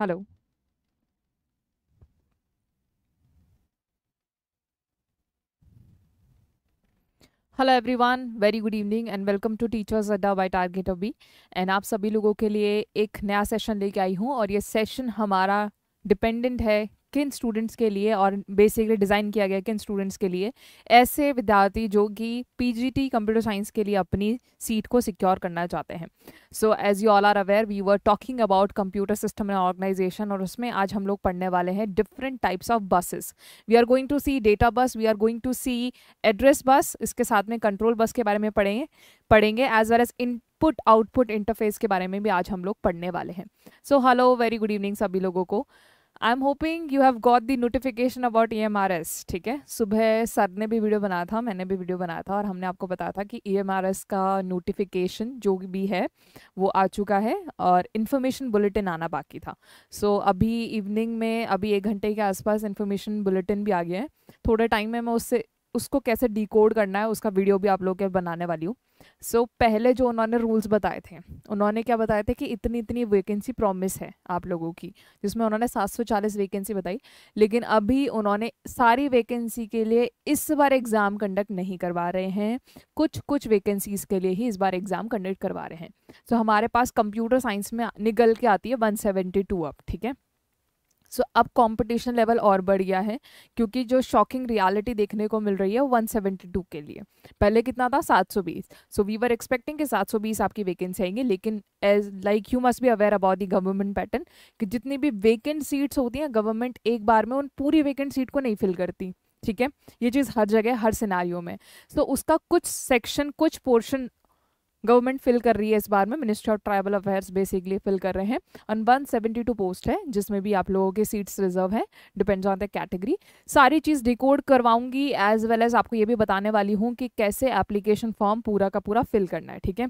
Hello hello everyone very good evening and welcome to teachers Adda by target B and आप सभी लोगों के लिए एक नया सेशन लेके आई हूँ और ये सेशन हमारा डिपेंडेंट है किन स्टूडेंट्स के लिए और बेसिकली डिज़ाइन किया गया किन स्टूडेंट्स के लिए ऐसे विद्यार्थी जो कि पीजीटी कंप्यूटर साइंस के लिए अपनी सीट को सिक्योर करना चाहते हैं so as you all are aware we were talking about computer system and organization और उसमें आज हम लोग पढ़ने वाले हैं different types of buses we are going to see data bus we are going to see address bus इसके साथ में कंट्रोल बस के बारे में पढ़ेंगे पढ़ेंगे as well as in input output interface के बारे में भी आज हम लोग पढ़ने वाले हैं so hello very good evening सभी लोगों को I am hoping you have got the notification about E M R S ठीक है सुबह सर ने भी वीडियो बनाया था मैंने भी वीडियो बनाया था और हमने आपको बताया था कि ई एम आर एस का नोटिफिकेशन जो भी है वो आ चुका है और इन्फॉर्मेशन बुलेटिन आना बाकी था सो so, अभी इवनिंग में अभी एक घंटे के आसपास इन्फॉर्मेशन बुलेटिन भी आ गया है थोड़े टाइम में मैं उससे उसको कैसे डिकोड करना है उसका वीडियो भी आप लोग के बनाने वाली हूँ सो so, पहले जो उन्होंने रूल्स बताए थे उन्होंने क्या बताए थे कि इतनी इतनी वैकेंसी प्रॉमिस है आप लोगों की जिसमें उन्होंने 740 वैकेंसी बताई लेकिन अभी उन्होंने सारी वैकेंसी के लिए इस बार एग्ज़ाम कंडक्ट नहीं करवा रहे हैं कुछ कुछ वैकेंसीज़ के लिए ही इस बार एग्ज़ाम कंडक्ट करवा रहे हैं सो so, हमारे पास कंप्यूटर साइंस में निकल के आती है वन अब ठीक है सो अब कंपटीशन लेवल और बढ़ गया है क्योंकि जो शॉकिंग रियलिटी देखने को मिल रही है 172 के लिए पहले कितना था 720 सो वी वर एक्सपेक्टिंग कि 720 आपकी वैकेंसी आएंगी लेकिन as like you must be aware about the government pattern कि जितनी भी वेकेंट सीट्स होती हैं गवर्नमेंट एक बार में उन पूरी वेकेंट सीट को नहीं फिल करती ठीक है ये चीज़ हर जगह हर सिनारियों में सो so, उसका कुछ सेक्शन कुछ पोर्शन गवर्नमेंट फिल कर रही है इस बार में ministry of tribal affairs basically fill कर रहे हैं और वन सेवेंटी टू पोस्ट है जिसमें भी आप लोगों के सीट्स रिजर्व है डिपेंड्स ऑन द कैटेगरी सारी चीज़ डिकोड करवाऊंगी एज वेल एज आपको ये भी बताने वाली हूँ कि कैसे एप्लीकेशन फॉर्म पूरा का पूरा फिल करना है ठीक है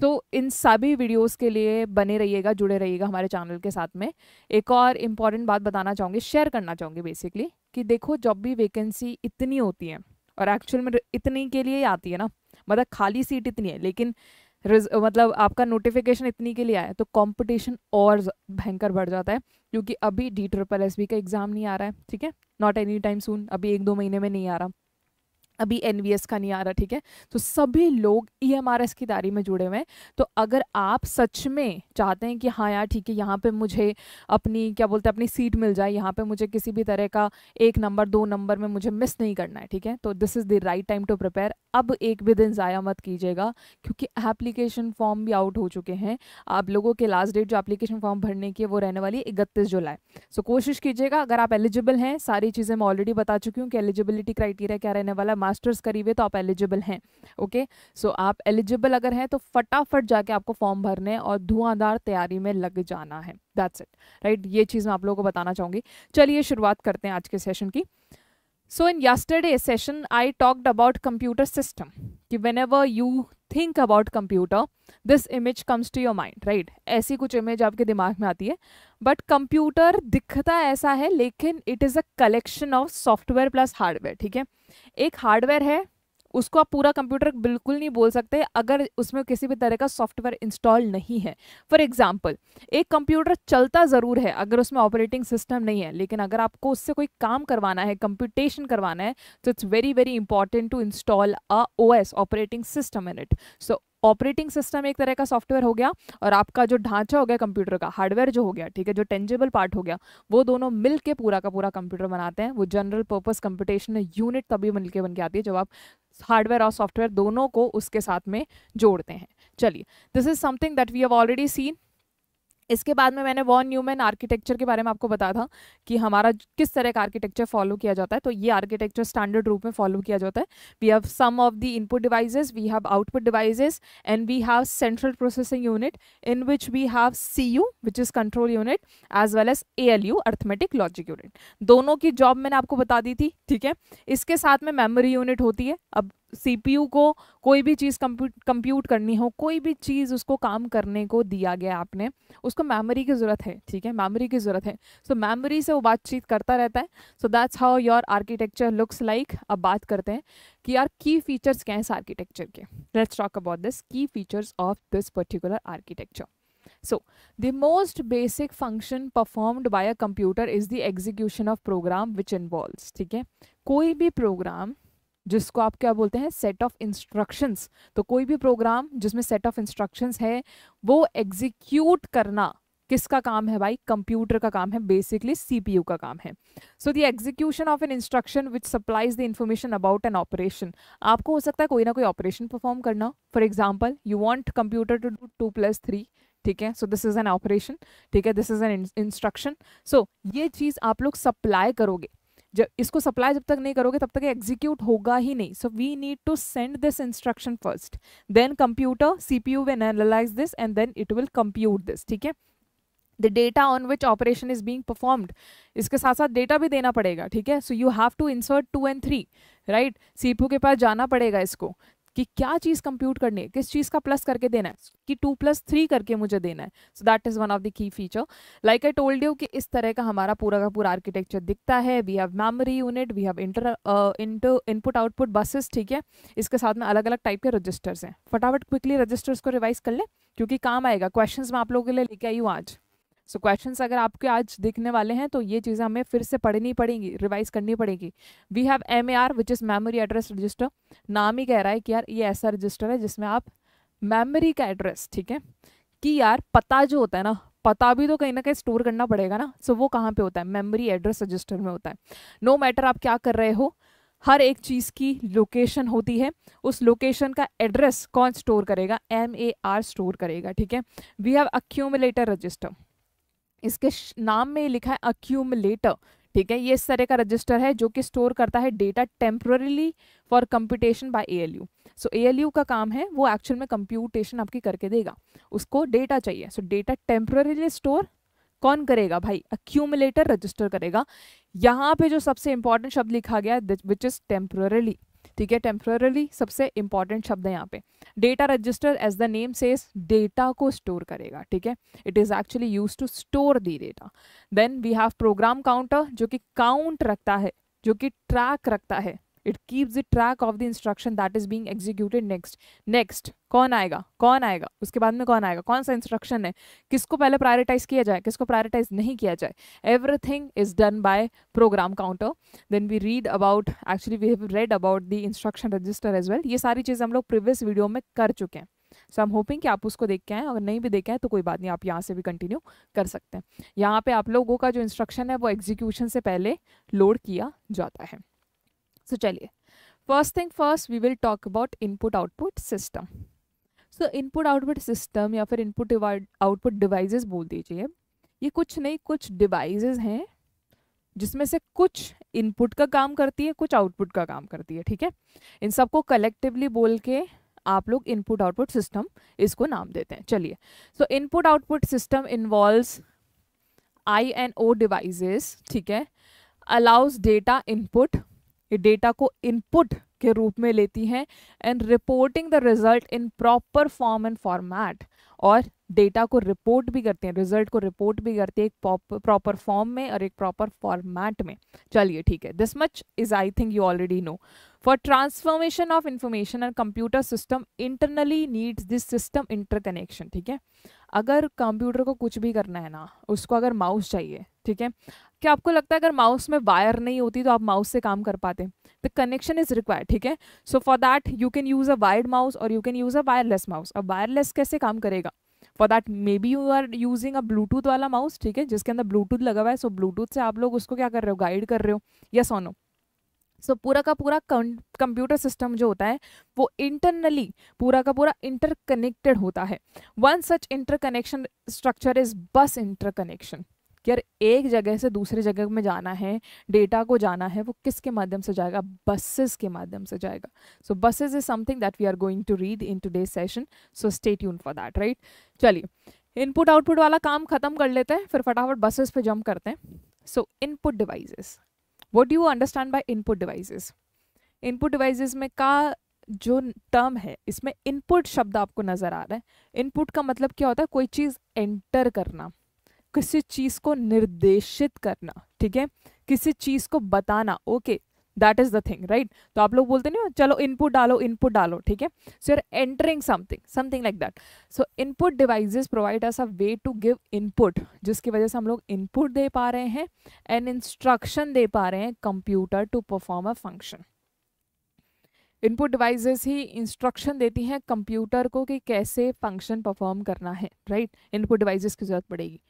सो इन सभी वीडियोज़ के लिए बने रहिएगा जुड़े रहिएगा हमारे चैनल के साथ में एक और इम्पॉर्टेंट बात बताना चाहूँगी शेयर करना चाहूँगी बेसिकली कि देखो जॉब भी वैकेंसी इतनी होती है और एक्चुअल में इतनी के लिए आती है ना मतलब खाली सीट इतनी है लेकिन मतलब आपका नोटिफिकेशन इतनी के लिए आया तो कंपटीशन और भयंकर बढ़ जाता है क्योंकि अभी डी ट्रिपल एस बी का एग्ज़ाम नहीं आ रहा है ठीक है नॉट एनी टाइम सून अभी एक दो महीने में नहीं आ रहा अभी एन का नहीं आ रहा ठीक है तो सभी लोग ई e की तारी में जुड़े हुए हैं तो अगर आप सच में चाहते हैं कि हाँ यार ठीक है यहाँ पे मुझे अपनी क्या बोलते हैं अपनी सीट मिल जाए यहाँ पे मुझे किसी भी तरह का एक नंबर दो नंबर में मुझे मिस नहीं करना है ठीक है तो this is the right time to prepare अब एक भी दिन ज़ाया मत कीजिएगा क्योंकि एप्लीकेशन फॉर्म भी आउट हो चुके हैं आप लोगों के लास्ट डेट जो एप्लीकेशन फॉर्म भरने की है वो रहने वाली है इकतीस जुलाई सो कोशिश कीजिएगा अगर आप एलिजिबल हैं सारी चीज़ें मैं ऑलरेडी बता चुकी हूँ कि एलिजिबिलिटी क्राइटेरिया क्या रहने वाला है मास्टर्स करी हुए तो आप एलिजिबल हैं ओके सो आप एलिजिबल अगर हैं तो फटाफट जाके आपको फॉर्म भरने और धुआंधार तैयारी में लग जाना है दैट्स इट राइट ये चीज़ मैं आप लोगों को बताना चाहूँगी चलिए शुरुआत करते हैं आज के सेशन की So in yesterday's session, I talked about computer system. Whenever you think about computer, this image comes to your mind, right? ऐसी कुछ image आपके दिमाग में आती है But computer दिखता ऐसा है लेकिन it is a collection of software plus hardware, ठीक है एक hardware है उसको आप पूरा कंप्यूटर बिल्कुल नहीं बोल सकते अगर उसमें किसी भी तरह का सॉफ्टवेयर इंस्टॉल नहीं है फॉर एग्जाम्पल एक कंप्यूटर चलता ज़रूर है अगर उसमें ऑपरेटिंग सिस्टम नहीं है लेकिन अगर आपको उससे कोई काम करवाना है कंप्यूटेशन करवाना है तो it's very very important to install a ओ operating system in it so operating system एक तरह का सॉफ्टवेयर हो गया और आपका जो ढांचा हो गया कंप्यूटर का हार्डवेयर जो हो गया ठीक है जो टेंजेबल पार्ट हो गया वो दोनों मिल के पूरा का पूरा कंप्यूटर बनाते हैं वो जनरल पर्पज कंप्यूटेशन यूनिट तभी मिल के बन के आती है जब आप हार्डवेयर और सॉफ्टवेयर दोनों को उसके साथ में जोड़ते हैं चलिए this is something that we have already seen इसके बाद में मैंने वॉन न्यूमैन आर्किटेक्चर के बारे में आपको बताया था कि हमारा किस तरह का आर्किटेक्चर फॉलो किया जाता है तो ये आर्किटेक्चर स्टैंडर्ड रूप में फॉलो किया जाता है we have some of the input devices we have output devices and we have central processing unit in which we have C U which is control unit as well as A L U arithmetic logic unit दोनों की job मैंने आपको बता दी थी ठीक है इसके साथ में मेमोरी यूनिट होती है अब सीपीयू को कोई भी चीज़ कंप्यूट कंप्यूट करनी हो कोई भी चीज़ उसको काम करने को दिया गया आपने उसको मेमोरी की ज़रूरत है ठीक है मेमोरी की ज़रूरत है सो so, मेमोरी से वो बातचीत करता रहता है so that's how your architecture looks like अब बात करते हैं कि यार की फीचर्स क्या हैं इस आर्किटेक्चर के let's talk about this key features of this particular architecture so the most basic function performed by a computer is the execution of program which involve ठीक है कोई भी प्रोग्राम जिसको आप क्या बोलते हैं सेट ऑफ इंस्ट्रक्शंस तो कोई भी प्रोग्राम जिसमें सेट ऑफ इंस्ट्रक्शंस है वो एग्जीक्यूट करना किसका काम है भाई कंप्यूटर का काम है बेसिकली सीपीयू का काम है so the execution of an instruction which supplies the information about an operation आपको हो सकता है कोई ना कोई ऑपरेशन परफॉर्म करना for example you want computer to do two plus three ठीक है so this is an operation ठीक है this is an instruction so ये चीज़ आप लोग सप्लाई करोगे जब इसको सप्लाई जब तक नहीं करोगे तब तक एग्जीक्यूट होगा ही नहीं so we need to send this instruction first then computer CPU will analyse this and then it will compute this ठीक है the data on which operation is being performed इसके साथ साथ डेटा भी देना पड़ेगा ठीक है so you have to insert two and three right CPU के पास जाना पड़ेगा इसको कि क्या चीज़ कंप्यूट करनी है किस चीज़ का प्लस करके देना है कि टू प्लस थ्री करके मुझे देना है so that is one of the key feature like I told you कि इस तरह का हमारा पूरा का पूरा आर्किटेक्चर दिखता है we have memory unit we have inter inter input output buses ठीक है इसके साथ में अलग अलग टाइप के रजिस्टर्स हैं फटाफट क्विकली रजिस्टर्स को रिवाइज कर लें क्योंकि काम आएगा क्वेश्चन मैं आप लोगों के लिए लेके आई हूँ आज सो so, क्वेश्चंस अगर आपके आज दिखने वाले हैं तो ये चीज़ें हमें फिर से पढ़नी पड़ेंगी रिवाइज करनी पड़ेगी we have M A R which is memory address register नाम ही कह रहा है कि यार ये ऐसा रजिस्टर है जिसमें आप मेमोरी का एड्रेस ठीक है कि यार पता जो होता है ना पता भी तो कहीं ना कहीं स्टोर करना पड़ेगा ना सो so, वो कहाँ पे होता है मेमोरी एड्रेस रजिस्टर में होता है नो no मैटर आप क्या कर रहे हो हर एक चीज़ की लोकेशन होती है उस लोकेशन का एड्रेस कौन स्टोर करेगा एम ए आर स्टोर करेगा ठीक है वी हैव अक्यूमलेटर रजिस्टर इसके नाम में लिखा है अक्यूमलेटर ठीक है ये इस तरह का रजिस्टर है जो कि स्टोर करता है data temporarily for computation by ALU so ALU का काम है वो एक्चुअल में कंप्यूटेशन आपकी करके देगा उसको डेटा चाहिए सो डेटा टेम्प्रोरीली स्टोर कौन करेगा भाई अक्यूमलेटर रजिस्टर करेगा यहाँ पे जो सबसे इंपॉर्टेंट शब्द लिखा गया विच इज़ टेम्प्रोरली ठीक है टेम्प्रोरली सबसे इंपॉर्टेंट शब्द है यहाँ पे data register as the name से डेटा को स्टोर करेगा ठीक है it is actually use to store the data then we have program counter जो कि काउंट रखता है जो कि ट्रैक रखता है it keeps the track of the instruction that is being executed next next कौन आएगा कौन आएगा उसके बाद में कौन आएगा कौन सा इंस्ट्रक्शन है किसको पहले प्रायोरिटाइज किया जाए किसको प्रायोरिटाइज नहीं किया जाए everything is done by program counter then we read about actually we have read about the instruction register as well ये सारी चीज़ हम लोग प्रीवियस वीडियो में कर चुके हैं सो एम होपिंग कि आप उसको देख के आएँ अगर नहीं भी देखे हैं तो कोई बात नहीं आप यहाँ से भी कंटिन्यू कर सकते हैं यहाँ पे आप लोगों का जो इंस्ट्रक्शन है वो एग्जीक्यूशन से पहले लोड किया जाता है सो चलिए first thing first we will talk about input output system so input output system या फिर इनपुट आउटपुट डिवाइसेस बोल दीजिए ये कुछ नहीं कुछ डिवाइसेस हैं जिसमें से कुछ इनपुट का काम करती है कुछ आउटपुट का काम करती है ठीक है इन सबको कलेक्टिवली बोल के आप लोग इनपुट आउटपुट सिस्टम इसको नाम देते हैं चलिए so input output system involve I and O devices ठीक है अलाउज डेटा इनपुट डेटा को इनपुट के रूप में लेती हैं and reporting the result in proper form and format और डेटा को रिपोर्ट भी करते हैं रिजल्ट को रिपोर्ट भी करते हैं एक प्रॉपर फॉर्म में और एक प्रॉपर फॉर्मेट में चलिए ठीक है this much is I think you already know for transformation of information and computer system internally needs this system interconnection ठीक है अगर कंप्यूटर को कुछ भी करना है ना उसको अगर माउस चाहिए ठीक है क्या आपको लगता है अगर माउस में वायर नहीं होती तो आप माउस से काम कर पाते द कनेक्शन इज रिक्वायर्ड ठीक है so for that you can use a wired mouse और you can use a wireless mouse अब वायरलेस कैसे काम करेगा for that maybe you are using a Bluetooth वाला माउस ठीक है जिसके अंदर ब्लूटूथ लगा हुआ है सो ब्लूटूथ से आप लोग उसको क्या कर रहे हो गाइड कर रहे हो या सोनो सो so, पूरा का पूरा कंप्यूटर सिस्टम जो होता है वो इंटरनली पूरा का पूरा इंटरकनेक्टेड होता है one such interconnection structure is bus interconnection यार एक जगह से दूसरे जगह में जाना है डेटा को जाना है वो किसके माध्यम से जाएगा बसेस के माध्यम से जाएगा so buses is something that we are going to read in today session so stay यून फॉर दैट राइट चलिए इनपुट आउटपुट वाला काम खत्म कर लेते हैं फिर फटाफट बसेस पे जंप करते हैं so input devices what do you understand by input devices input devices में का जो टर्म है इसमें इनपुट शब्द आपको नज़र आ रहा है इनपुट का मतलब क्या होता है कोई चीज़ एंटर करना किसी चीज़ को निर्देशित करना ठीक है किसी चीज़ को बताना okay that is the thing right तो आप लोग बोलते नहीं हो चलो इनपुट डालो इनपुट डालो ठीक है so you're entering something something like that so input devices provide us a way to give input जिसकी वजह से हम लोग इनपुट दे पा रहे हैं एंड इंस्ट्रक्शन दे पा रहे हैं computer to perform a function input devices ही इंस्ट्रक्शन देती हैं कंप्यूटर को कि कैसे फंक्शन परफॉर्म करना है राइट इनपुट डिवाइजेस की ज़रूरत पड़ेगी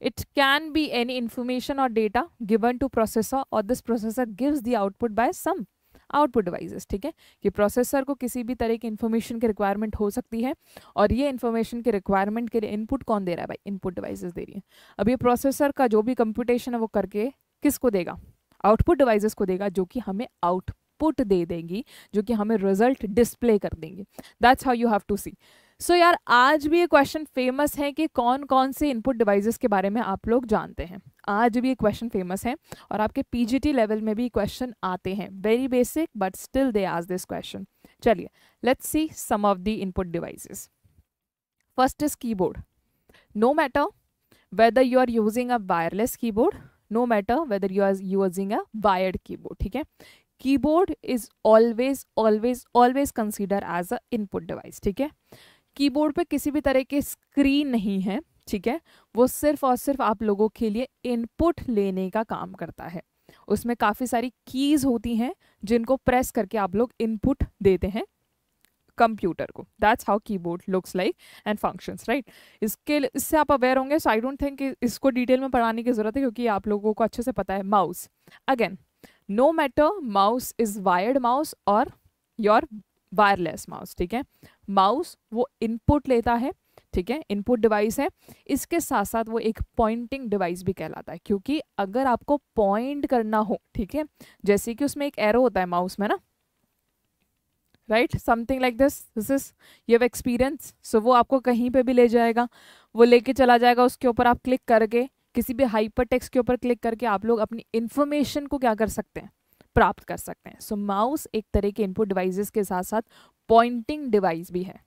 It can be any information or data given to processor or this processor gives the output by some output devices ठीक है कि प्रोसेसर को किसी भी तरह की इन्फॉर्मेशन की रिक्वायरमेंट हो सकती है और ये इन्फॉर्मेशन के रिक्वायरमेंट के लिए इनपुट कौन दे रहा है भाई इनपुट डिवाइसेस दे रही है अब ये प्रोसेसर का जो भी कंप्यूटेशन है वो करके किसको देगा आउटपुट डिवाइसेस को देगा जो कि हमें आउटपुट दे देंगी जो कि हमें रिजल्ट डिस्प्ले कर देंगी that's how you have to see so so, यार आज भी ये क्वेश्चन फेमस है कि कौन कौन से इनपुट डिवाइसेस के बारे में आप लोग जानते हैं आज भी ये क्वेश्चन फेमस है और आपके पीजीटी लेवल में भी क्वेश्चन आते हैं very basic but still they ask this question चलिए let's see some of the input devices first is keyboard no matter whether you are using a wireless keyboard no matter whether you are using a wired keyboard ठीक है keyboard is always always always consider as a input device ठीक है keyboard पे किसी भी तरह के screen नहीं है ठीक है वो सिर्फ और सिर्फ आप लोगों के लिए इनपुट लेने का काम करता है उसमें काफ़ी सारी कीज़ होती हैं जिनको प्रेस करके आप लोग इनपुट देते हैं कंप्यूटर को that's how keyboard looks like and functions right इसके इससे आप अवेयर होंगे सो आई डोंट थिंक इसको डिटेल में पढ़ाने की ज़रूरत है क्योंकि आप लोगों को अच्छे से पता है mouse again no matter mouse is wired mouse और योर वायरलेस माउस ठीक है माउस वो इनपुट लेता है ठीक है इनपुट डिवाइस है इसके साथ साथ वो एक पॉइंटिंग डिवाइस भी कहलाता है क्योंकि अगर आपको पॉइंट करना हो ठीक है जैसे कि उसमें एक एरो होता है माउस में ना right something like this this is you experience so वो आपको कहीं पे भी ले जाएगा वो लेके चला जाएगा उसके ऊपर आप क्लिक करके किसी भी हाइपर टेक्स के ऊपर क्लिक करके आप लोग अपनी इन्फॉर्मेशन को क्या कर सकते हैं प्राप्त कर सकते हैं सो so, माउस एक तरह के इनपुट डिवाइसेस के साथ साथ पॉइंटिंग डिवाइस भी है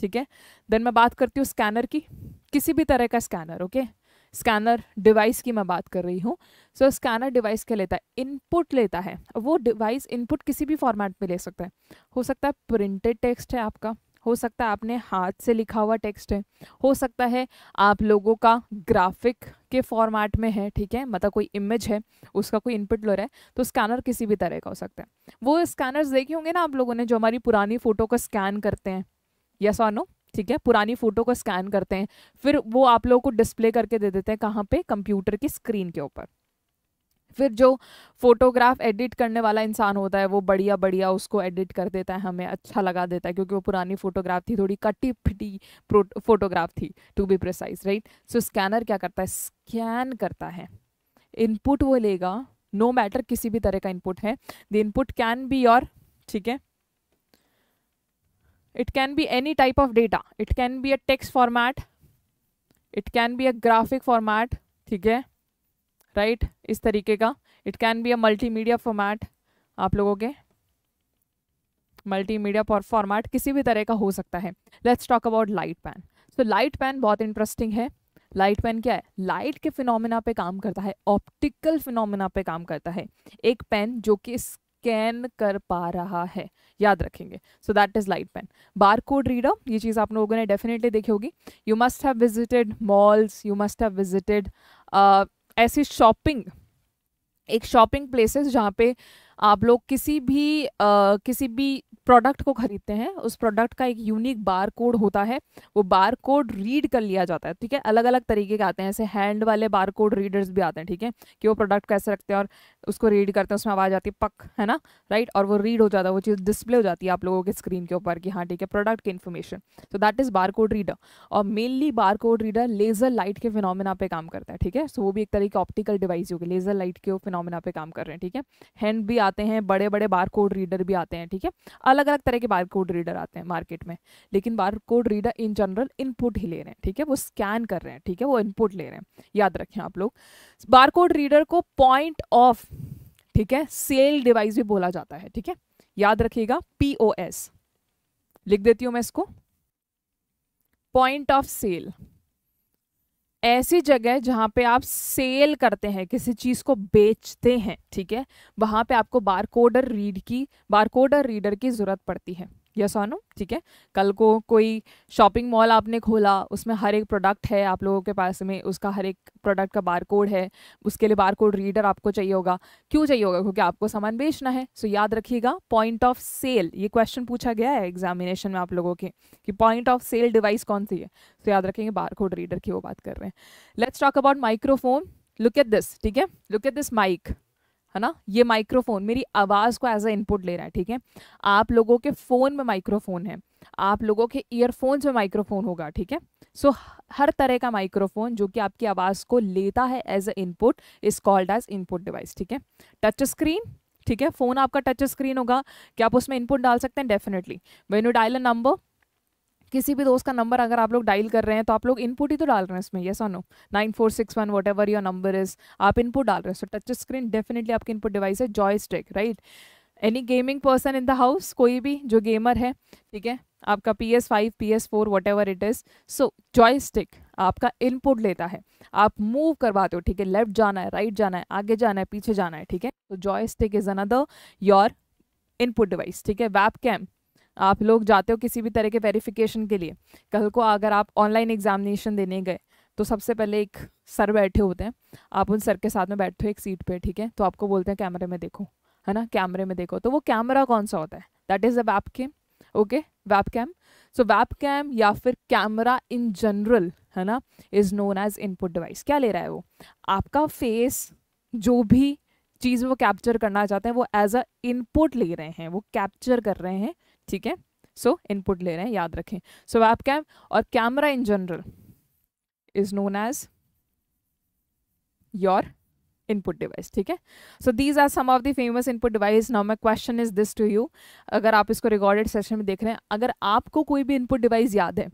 ठीक है देन मैं बात करती हूँ स्कैनर की किसी भी तरह का स्कैनर ओके स्कैनर डिवाइस की मैं बात कर रही हूँ सो स्कैनर डिवाइस क्या लेता है इनपुट लेता है वो डिवाइस इनपुट किसी भी फॉर्मेट में ले सकता है हो सकता है प्रिंटेड टेक्स्ट है आपका हो सकता है आपने हाथ से लिखा हुआ टेक्स्ट है हो सकता है आप लोगों का ग्राफिक के फॉर्मेट में है ठीक है मतलब कोई इमेज है उसका कोई इनपुट लो रहा है तो स्कैनर किसी भी तरह का हो सकता है वो स्कैनर्स देखे होंगे ना आप लोगों ने जो हमारी पुरानी फ़ोटो का स्कैन करते हैं यस और नो ठीक है पुरानी फ़ोटो को स्कैन करते हैं फिर वो आप लोगों को डिस्प्ले करके दे देते हैं कहाँ पे कंप्यूटर की स्क्रीन के ऊपर फिर जो फोटोग्राफ एडिट करने वाला इंसान होता है वो बढ़िया बढ़िया उसको एडिट कर देता है हमें अच्छा लगा देता है क्योंकि वो पुरानी फोटोग्राफ थी थोड़ी कटी फिटी फोटोग्राफ थी to be precise right so scanner क्या करता है स्कैन करता है इनपुट वो लेगा नो no मैटर किसी भी तरह का इनपुट है the input can be your ठीक है it can be any type of data it can be a text format it can be a graphic format ठीक है राइट इस तरीके का it can be a multimedia format आप लोगों के मल्टीमीडिया फॉर्मेट किसी भी तरह का हो सकता है let's talk about light pen so light pen बहुत इंटरेस्टिंग है लाइट पेन क्या है लाइट के फिनोमिना पे काम करता है ऑप्टिकल फिनोमिना पे काम करता है एक पेन जो कि स्कैन कर पा रहा है याद रखेंगे so that is light pen bar code reader ये चीज़ आप लोगों ने डेफिनेटली देखी होगी you must have visited malls you must have visited ऐसी शॉपिंग एक शॉपिंग प्लेसेस जहाँ पे आप लोग किसी भी आ, किसी भी प्रोडक्ट को खरीदते हैं उस प्रोडक्ट का एक यूनिक बार कोड होता है वो बार कोड रीड कर लिया जाता है ठीक है अलग अलग तरीके के आते हैं ऐसे हैंड वाले बार कोड रीडर्स भी आते हैं ठीक है कि वो प्रोडक्ट कैसे रखते हैं और उसको रीड करते हैं उसमें आवाज़ आती है पक है ना राइट और वो रीड हो जाता है वो चीज़ डिस्प्ले हो जाती है आप लोगों के स्क्रीन के ऊपर कि हाँ ठीक है प्रोडक्ट की इन्फॉर्मेशन तो that is bar code reader और mainly bar code reader laser light के फिनोमिना पे काम करता है ठीक है सो वो भी एक तरह की ऑप्टिकल डिवाइस होगी लेज़र लाइट के फिनोमिना पे काम कर रहे हैं ठीक है हैंड भी आते हैं बड़े बड़े बार कोड रीडर भी आते हैं ठीक है अलग अलग तरह के बार कोड रीडर आते हैं मार्केट में लेकिन bar code reader in general input ही ले रहे हैं ठीक है वो स्कैन कर रहे हैं ठीक है वो इनपुट ले रहे हैं याद रखें आप लोग बार कोड रीडर को पॉइंट ऑफ ठीक है सेल डिवाइस भी बोला जाता है ठीक है याद रखिएगा पीओएस लिख देती हूँ मैं इसको पॉइंट ऑफ सेल ऐसी जगह जहाँ पे आप सेल करते हैं किसी चीज़ को बेचते हैं ठीक है वहाँ पे आपको बारकोडर रीड की बारकोडर रीडर की ज़रूरत पड़ती है यस और नो ठीक है कल को कोई शॉपिंग मॉल आपने खोला उसमें हर एक प्रोडक्ट है आप लोगों के पास में उसका हर एक प्रोडक्ट का बार कोड है उसके लिए बार कोड रीडर आपको चाहिए होगा क्यों चाहिए होगा क्योंकि आपको सामान बेचना है सो so, याद रखिएगा पॉइंट ऑफ सेल ये क्वेश्चन पूछा गया है एग्जामिनेशन में आप लोगों के कि पॉइंट ऑफ सेल डिवाइस कौन सी है सो so, याद रखेंगे बार कोड रीडर की वो बात कर रहे हैं let's talk about microphone look at this ठीक है लुक एट दिस माइक है ना ये माइक्रोफोन मेरी आवाज़ को एज अ इनपुट ले रहा है ठीक है आप लोगों के फ़ोन में माइक्रोफोन है आप लोगों के ईयरफोन्स में माइक्रोफोन होगा ठीक है सो so, हर तरह का माइक्रोफोन जो कि आपकी आवाज़ को लेता है as a input is called as input device ठीक है टच स्क्रीन ठीक है फ़ोन आपका टच स्क्रीन होगा क्या आप उसमें इनपुट डाल सकते हैं definitely when you dial a number किसी भी दोस्त का नंबर अगर आप लोग डायल कर रहे हैं तो आप लोग इनपुट ही तो डाल रहे हैं इसमें येस और no nine four six one whatever your number is आप इनपुट डाल रहे हैं सो टच स्क्रीन डेफिनेटली आपकी इनपुट डिवाइस है joystick right any gaming person in the house कोई भी जो गेमर है ठीक है आपका P S five P S four whatever it is so joystick आपका इनपुट लेता है आप मूव करवाते हो ठीक है लेफ्ट जाना है राइट जाना है आगे जाना है पीछे जाना है ठीक है तो joystick is another your input device ठीक है वैप कैम आप लोग जाते हो किसी भी तरह के वेरिफिकेशन के लिए कल को अगर आप ऑनलाइन एग्जामिनेशन देने गए तो सबसे पहले एक सर बैठे होते हैं आप उन सर के साथ में बैठते हो एक सीट पे ठीक है तो आपको बोलते हैं कैमरे में देखो है ना कैमरे में देखो तो वो कैमरा कौन सा होता है that is a webcam okay webcam so webcam या फिर कैमरा इन जनरल है ना is known as input device क्या ले रहा है वो आपका फेस जो भी चीज़ वो कैप्चर करना चाहते हैं वो एज अ इनपुट ले रहे हैं वो कैप्चर कर रहे हैं ठीक है सो इनपुट ले रहे हैं याद रखें सो so, आप कैम और camera in general is known as your input device ठीक है so these are some of the famous input device now my question is this to you अगर आप इसको रिकॉर्डेड सेशन में देख रहे हैं अगर आपको कोई भी इनपुट डिवाइस याद है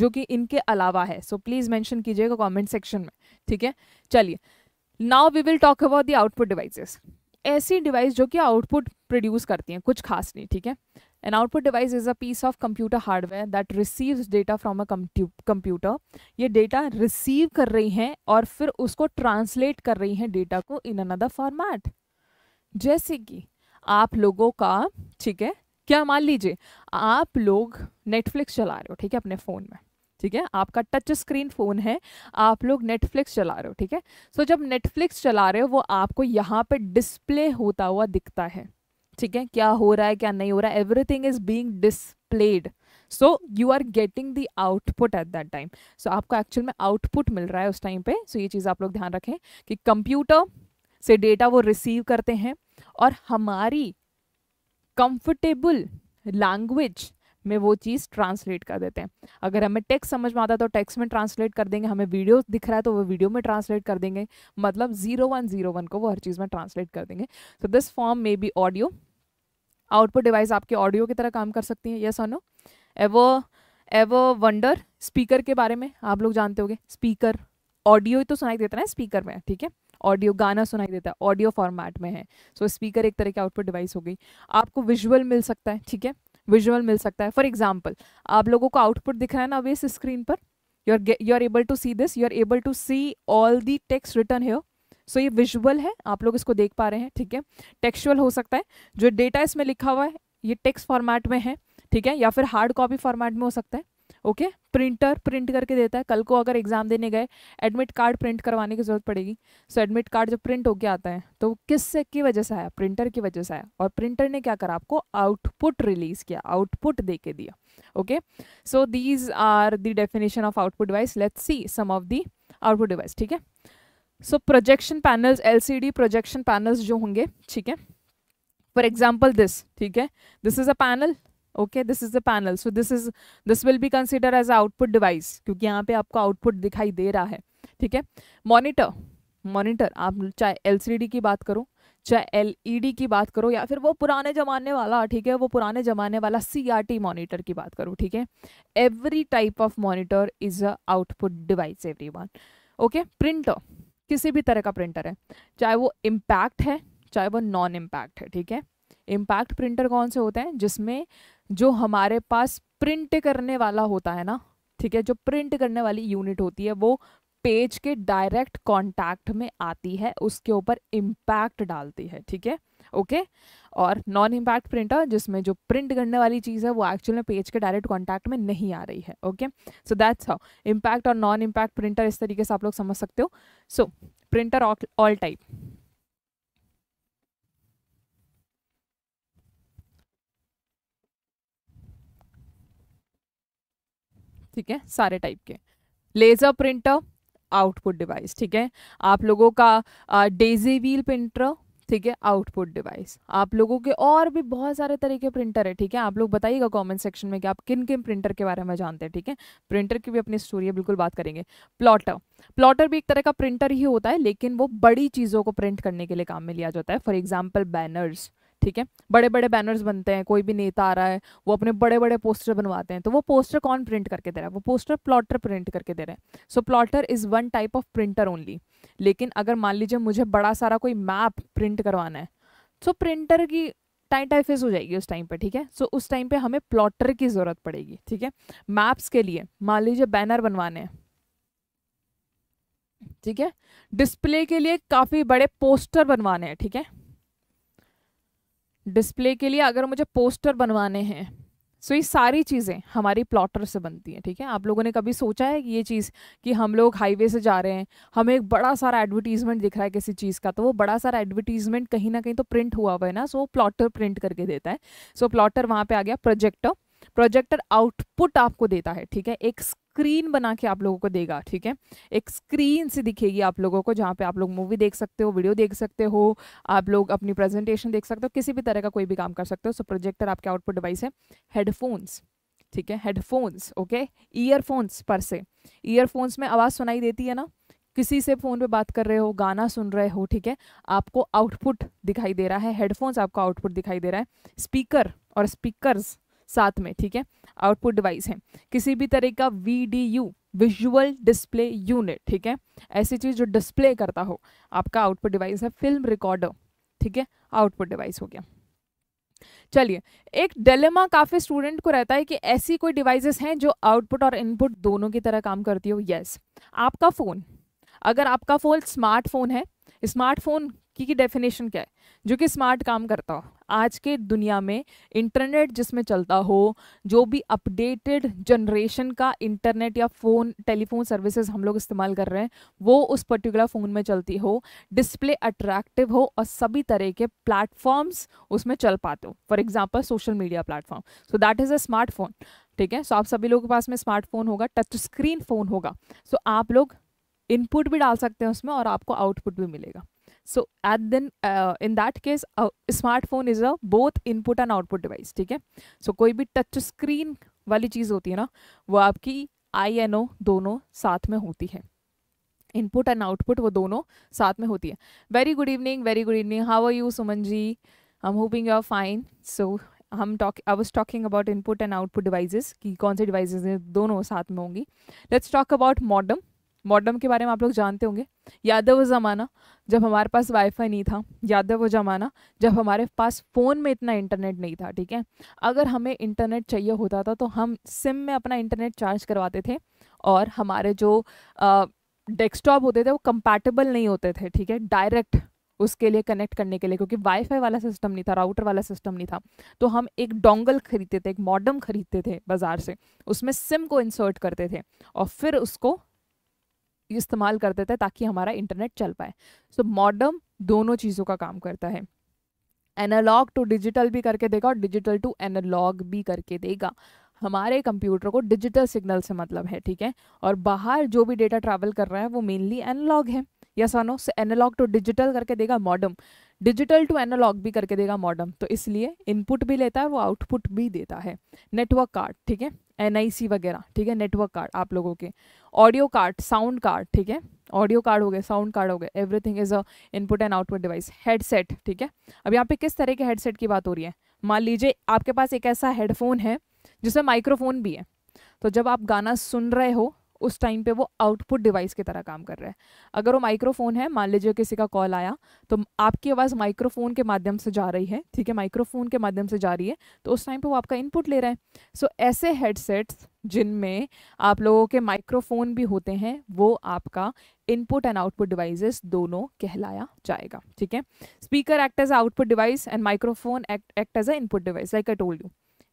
जो कि इनके अलावा है सो प्लीज़ मैंशन कीजिएगा कॉमेंट सेक्शन में ठीक है चलिए now we will talk about the output devices ऐसी डिवाइस जो कि आउटपुट प्रोड्यूस करती हैं कुछ खास नहीं ठीक है an output device is a piece of computer hardware that receive data from a computer ये डेटा रिसीव कर रही हैं और फिर उसको ट्रांसलेट कर रही हैं डेटा को इन अनदर फॉर्मेट जैसे कि आप लोगों का ठीक है क्या मान लीजिए आप लोग नेटफ्लिक्स चला रहे हो ठीक है अपने फ़ोन में ठीक है आपका टच स्क्रीन फ़ोन है आप लोग नेटफ्लिक्स चला रहे हो ठीक है सो so, जब नेटफ्लिक्स चला रहे हो वो आपको यहाँ पे डिस्प्ले होता हुआ दिखता है ठीक है क्या हो रहा है क्या नहीं हो रहा है everything is being displayed so you are getting the output at that time so आपको एक्चुअल में आउटपुट मिल रहा है उस टाइम पे सो so ये चीज़ आप लोग ध्यान रखें कि कंप्यूटर से डेटा वो रिसीव करते हैं और हमारी कंफर्टेबल लैंग्वेज में वो चीज़ ट्रांसलेट कर देते हैं अगर हमें टेक्स्ट समझ में आता है तो टेक्स्ट में ट्रांसलेट कर देंगे हमें वीडियो दिख रहा है तो वो वीडियो में ट्रांसलेट कर देंगे मतलब जीरो वन जीरो वन को वो हर चीज़ में ट्रांसलेट कर देंगे so this form may be audio output device आपके ऑडियो की तरह काम कर सकती है यस और एवो एवो वंडर स्पीकर के बारे में आप लोग जानते हो स्पीकर ऑडियो ही तो सुनाई देता है स्पीकर में ठीक है ऑडियो गाना सुनाई देता है ऑडियो फॉर्मेट में है सो so, स्पीकर एक तरह की आउटपुट डिवाइस हो गई आपको विजुअल मिल सकता है ठीक है विजुअल मिल सकता है फॉर एग्जाम्पल आप लोगों को आउटपुट दिख रहा है ना अभी इस स्क्रीन पर you are you are able to see this you are able to see all the text written है सो ये विजुअल है आप लोग इसको देख पा रहे हैं ठीक है टेक्सुअल हो सकता है जो डेटा इसमें लिखा हुआ है ये टेक्स्ट फॉर्मेट में है ठीक है या फिर हार्ड कॉपी फॉर्मेट में हो सकता है ओके प्रिंटर प्रिंट करके देता है कल को अगर एग्ज़ाम देने गए एडमिट कार्ड प्रिंट करवाने की ज़रूरत पड़ेगी सो एडमिट कार्ड जब प्रिंट होके आता है तो किस से की वजह से आया प्रिंटर की वजह से आया और प्रिंटर ने क्या करा आपको आउटपुट रिलीज़ किया आउटपुट दे के दिया okay so these are the definition of output device let's see some of the output device ठीक है so projection panels L projection panels जो होंगे ठीक है फॉर एग्जाम्पल दिस ठीक है this is a panel okay this is the panel so this is this will be consider as output device क्योंकि यहाँ पे आपको आउटपुट दिखाई दे रहा है ठीक है मॉनिटर मॉनिटर आप चाहे एलसीडी की बात करो चाहे एलईडी e की बात करो या फिर वो पुराने ज़माने वाला ठीक है वो पुराने ज़माने वाला सीआरटी मॉनिटर की बात करो ठीक है every type of monitor is a output device every one okay printer किसी भी तरह का प्रिंटर है चाहे वो इम्पैक्ट है चाहे वो नॉन इम्पैक्ट है ठीक है इम्पैक्ट प्रिंटर कौन से होते हैं जिसमें जो हमारे पास प्रिंट करने वाला होता है ना ठीक है जो प्रिंट करने वाली यूनिट होती है वो पेज के डायरेक्ट कांटेक्ट में आती है उसके ऊपर इम्पैक्ट डालती है ठीक है ओके और नॉन इम्पैक्ट प्रिंटर जिसमें जो प्रिंट करने वाली चीज़ है वो एक्चुअल में पेज के डायरेक्ट कांटेक्ट में नहीं आ रही है okay so that's how impact और नॉन इम्पैक्ट प्रिंटर इस तरीके से आप लोग समझ सकते हो सो प्रिंटर ऑल टाइप ठीक है सारे टाइप के लेज़र प्रिंटर आउटपुट डिवाइस ठीक है आप लोगों का डेजी व्हील प्रिंटर ठीक है आउटपुट डिवाइस आप लोगों के और भी बहुत सारे तरह के प्रिंटर है ठीक है आप लोग बताइएगा कमेंट सेक्शन में कि आप किन किन प्रिंटर के बारे में जानते हैं ठीक है प्रिंटर की भी अपनी स्टोरी है बिल्कुल बात करेंगे प्लॉटर प्लॉटर भी एक तरह का प्रिंटर ही होता है लेकिन वो बड़ी चीज़ों को प्रिंट करने के लिए काम में लिया जाता है फॉर एग्जाम्पल बैनर्स ठीक है बड़े बड़े बैनर्स बनते हैं कोई भी नेता आ रहा है वो अपने बड़े बड़े पोस्टर बनवाते हैं तो वो पोस्टर कौन प्रिंट करके दे रहा है वो पोस्टर प्लॉटर प्रिंट करके दे रहे हैं so plotter is one type of printer only लेकिन अगर मान लीजिए मुझे बड़ा सारा कोई मैप प्रिंट करवाना है सो so, प्रिंटर की टाइम टाइफेस हो जाएगी उस टाइम पे ठीक है सो so, उस टाइम पे हमें प्लॉटर की ज़रूरत पड़ेगी ठीक है मैप्स के लिए मान लीजिए बैनर बनवाने हैं ठीक है डिस्प्ले के लिए काफ़ी बड़े पोस्टर बनवाने हैं ठीक है डिस्प्ले के लिए अगर मुझे पोस्टर बनवाने हैं सो so, ये सारी चीज़ें हमारी प्लॉटर से बनती हैं ठीक है आप लोगों ने कभी सोचा है कि ये चीज़ कि हम लोग हाईवे से जा रहे हैं हमें एक बड़ा सारा एडवर्टीजमेंट दिख रहा है किसी चीज़ का तो वो बड़ा सारा एडवर्टीजमेंट कहीं ना कहीं तो प्रिंट हुआ हुआ है ना सो so, प्लॉटर प्रिंट करके देता है सो प्लॉटर वहाँ पे आ गया प्रोजेक्टर प्रोजेक्टर आउटपुट आपको देता है ठीक है एक स्क्रीन बना के आप लोगों को देगा ठीक है एक स्क्रीन से दिखेगी आप लोगों को जहाँ पे आप लोग मूवी देख सकते हो वीडियो देख सकते हो आप लोग अपनी प्रेजेंटेशन देख सकते हो किसी भी तरह का कोई भी काम कर सकते हो सो प्रोजेक्टर आपके आउटपुट डिवाइस है हेडफोन्स ठीक है हेडफोन्स ओके ईयरफोन्स पर से ईयरफोन्स में आवाज़ सुनाई देती है ना किसी से फ़ोन पे बात कर रहे हो गाना सुन रहे हो ठीक है आपको आउटपुट दिखाई दे रहा है हेडफोन्स आपको आउटपुट दिखाई दे रहा है स्पीकर और स्पीकर्स साथ में ठीक है आउटपुट डिवाइस है किसी भी तरह का V D U visual display unit ठीक है ऐसी चीज़ जो डिस्प्ले करता हो आपका आउटपुट डिवाइस है फिल्म रिकॉर्डर ठीक है आउटपुट डिवाइस हो गया चलिए एक डिलेमा काफ़ी स्टूडेंट को रहता है कि ऐसी कोई डिवाइसेस हैं जो आउटपुट और इनपुट दोनों की तरह काम करती हो यस yes. आपका फ़ोन अगर आपका फ़ोन स्मार्टफोन है स्मार्टफोन की डेफिनेशन क्या है जो कि स्मार्ट काम करता हो आज के दुनिया में इंटरनेट जिसमें चलता हो जो भी अपडेटेड जनरेशन का इंटरनेट या फ़ोन टेलीफोन सर्विसेज हम लोग इस्तेमाल कर रहे हैं वो उस पर्टिकुलर फ़ोन में चलती हो डिस्प्ले अट्रैक्टिव हो और सभी तरह के प्लेटफॉर्म्स उसमें चल पाते हो for example social media platform so that is a smartphone ठीक है सो आप सभी लोगों के पास में स्मार्टफोन होगा टच स्क्रीन फ़ोन होगा सो so, आप लोग इनपुट भी डाल सकते हैं उसमें और आपको आउटपुट भी मिलेगा so at then in that case smartphone is a both input and output device ठीक है सो कोई भी टच स्क्रीन वाली चीज़ होती है ना वो आपकी आई एन ओ दोनों साथ में होती है इनपुट एंड आउटपुट वो दोनों साथ में होती है very good evening very good evening how are you Suman ji I am hoping you are fine so हम talk I was talking about input and output devices कि कौन से डिवाइसेस दोनों साथ में होंगी let's talk about modem modem के बारे में आप लोग जानते होंगे यादव वो ज़माना जब हमारे पास वाईफाई नहीं था यादव वो ज़माना जब हमारे पास फ़ोन में इतना इंटरनेट नहीं था ठीक है अगर हमें इंटरनेट चाहिए होता था तो हम सिम में अपना इंटरनेट चार्ज करवाते थे और हमारे जो डेस्कटॉप होते थे वो कंपैटिबल नहीं होते थे ठीक है डायरेक्ट उसके लिए कनेक्ट करने के लिए क्योंकि वाईफाई वाला सिस्टम नहीं था राउटर वाला सिस्टम नहीं था तो हम एक डोंगल खरीदते थे एक मॉडम खरीदते थे बाज़ार से उसमें सिम को इंसर्ट करते थे और फिर उसको इस्तेमाल करते थे ताकि हमारा इंटरनेट चल पाए सो मॉडर्म दोनों चीज़ों का काम करता है एनालॉग टू डिजिटल भी करके देगा और डिजिटल टू एनालॉग भी करके देगा हमारे कंप्यूटर को डिजिटल सिग्नल से मतलब है ठीक है और बाहर जो भी डेटा ट्रैवल कर रहा है वो मेनली एनालॉग है या सानो से एनालॉग टू डिजिटल करके देगा मॉडर्म डिजिटल टू एनालॉग भी करके देगा मॉडर्म तो इसलिए इनपुट भी लेता है वो आउटपुट भी देता है नेटवर्क कार्ड ठीक है एन वगैरह ठीक है नेटवर्क कार्ड आप लोगों के ऑडियो कार्ड साउंड कार्ड ठीक है ऑडियो कार्ड हो गए साउंड कार्ड हो गए everything is a input and output device headset ठीक है अब यहाँ पे किस तरह के हेडसेट की बात हो रही है मान लीजिए आपके पास एक ऐसा हेडफोन है जिसमें माइक्रोफोन भी है तो जब आप गाना सुन रहे हो उस टाइम पे वो आउटपुट डिवाइस की तरह काम कर रहा है अगर वो माइक्रोफोन है मान लीजिए किसी का कॉल आया तो आपकी आवाज़ माइक्रोफोन के माध्यम से जा रही है ठीक है माइक्रोफोन के माध्यम से जा रही है तो उस टाइम पे वो आपका इनपुट ले रहा है सो so, ऐसे हेडसेट्स जिनमें आप लोगों के माइक्रोफोन भी होते हैं वो आपका इनपुट एंड आउटपुट डिवाइसेस दोनों कहलाया जाएगा ठीक है speaker act as output device and microphone act as a input device like I told you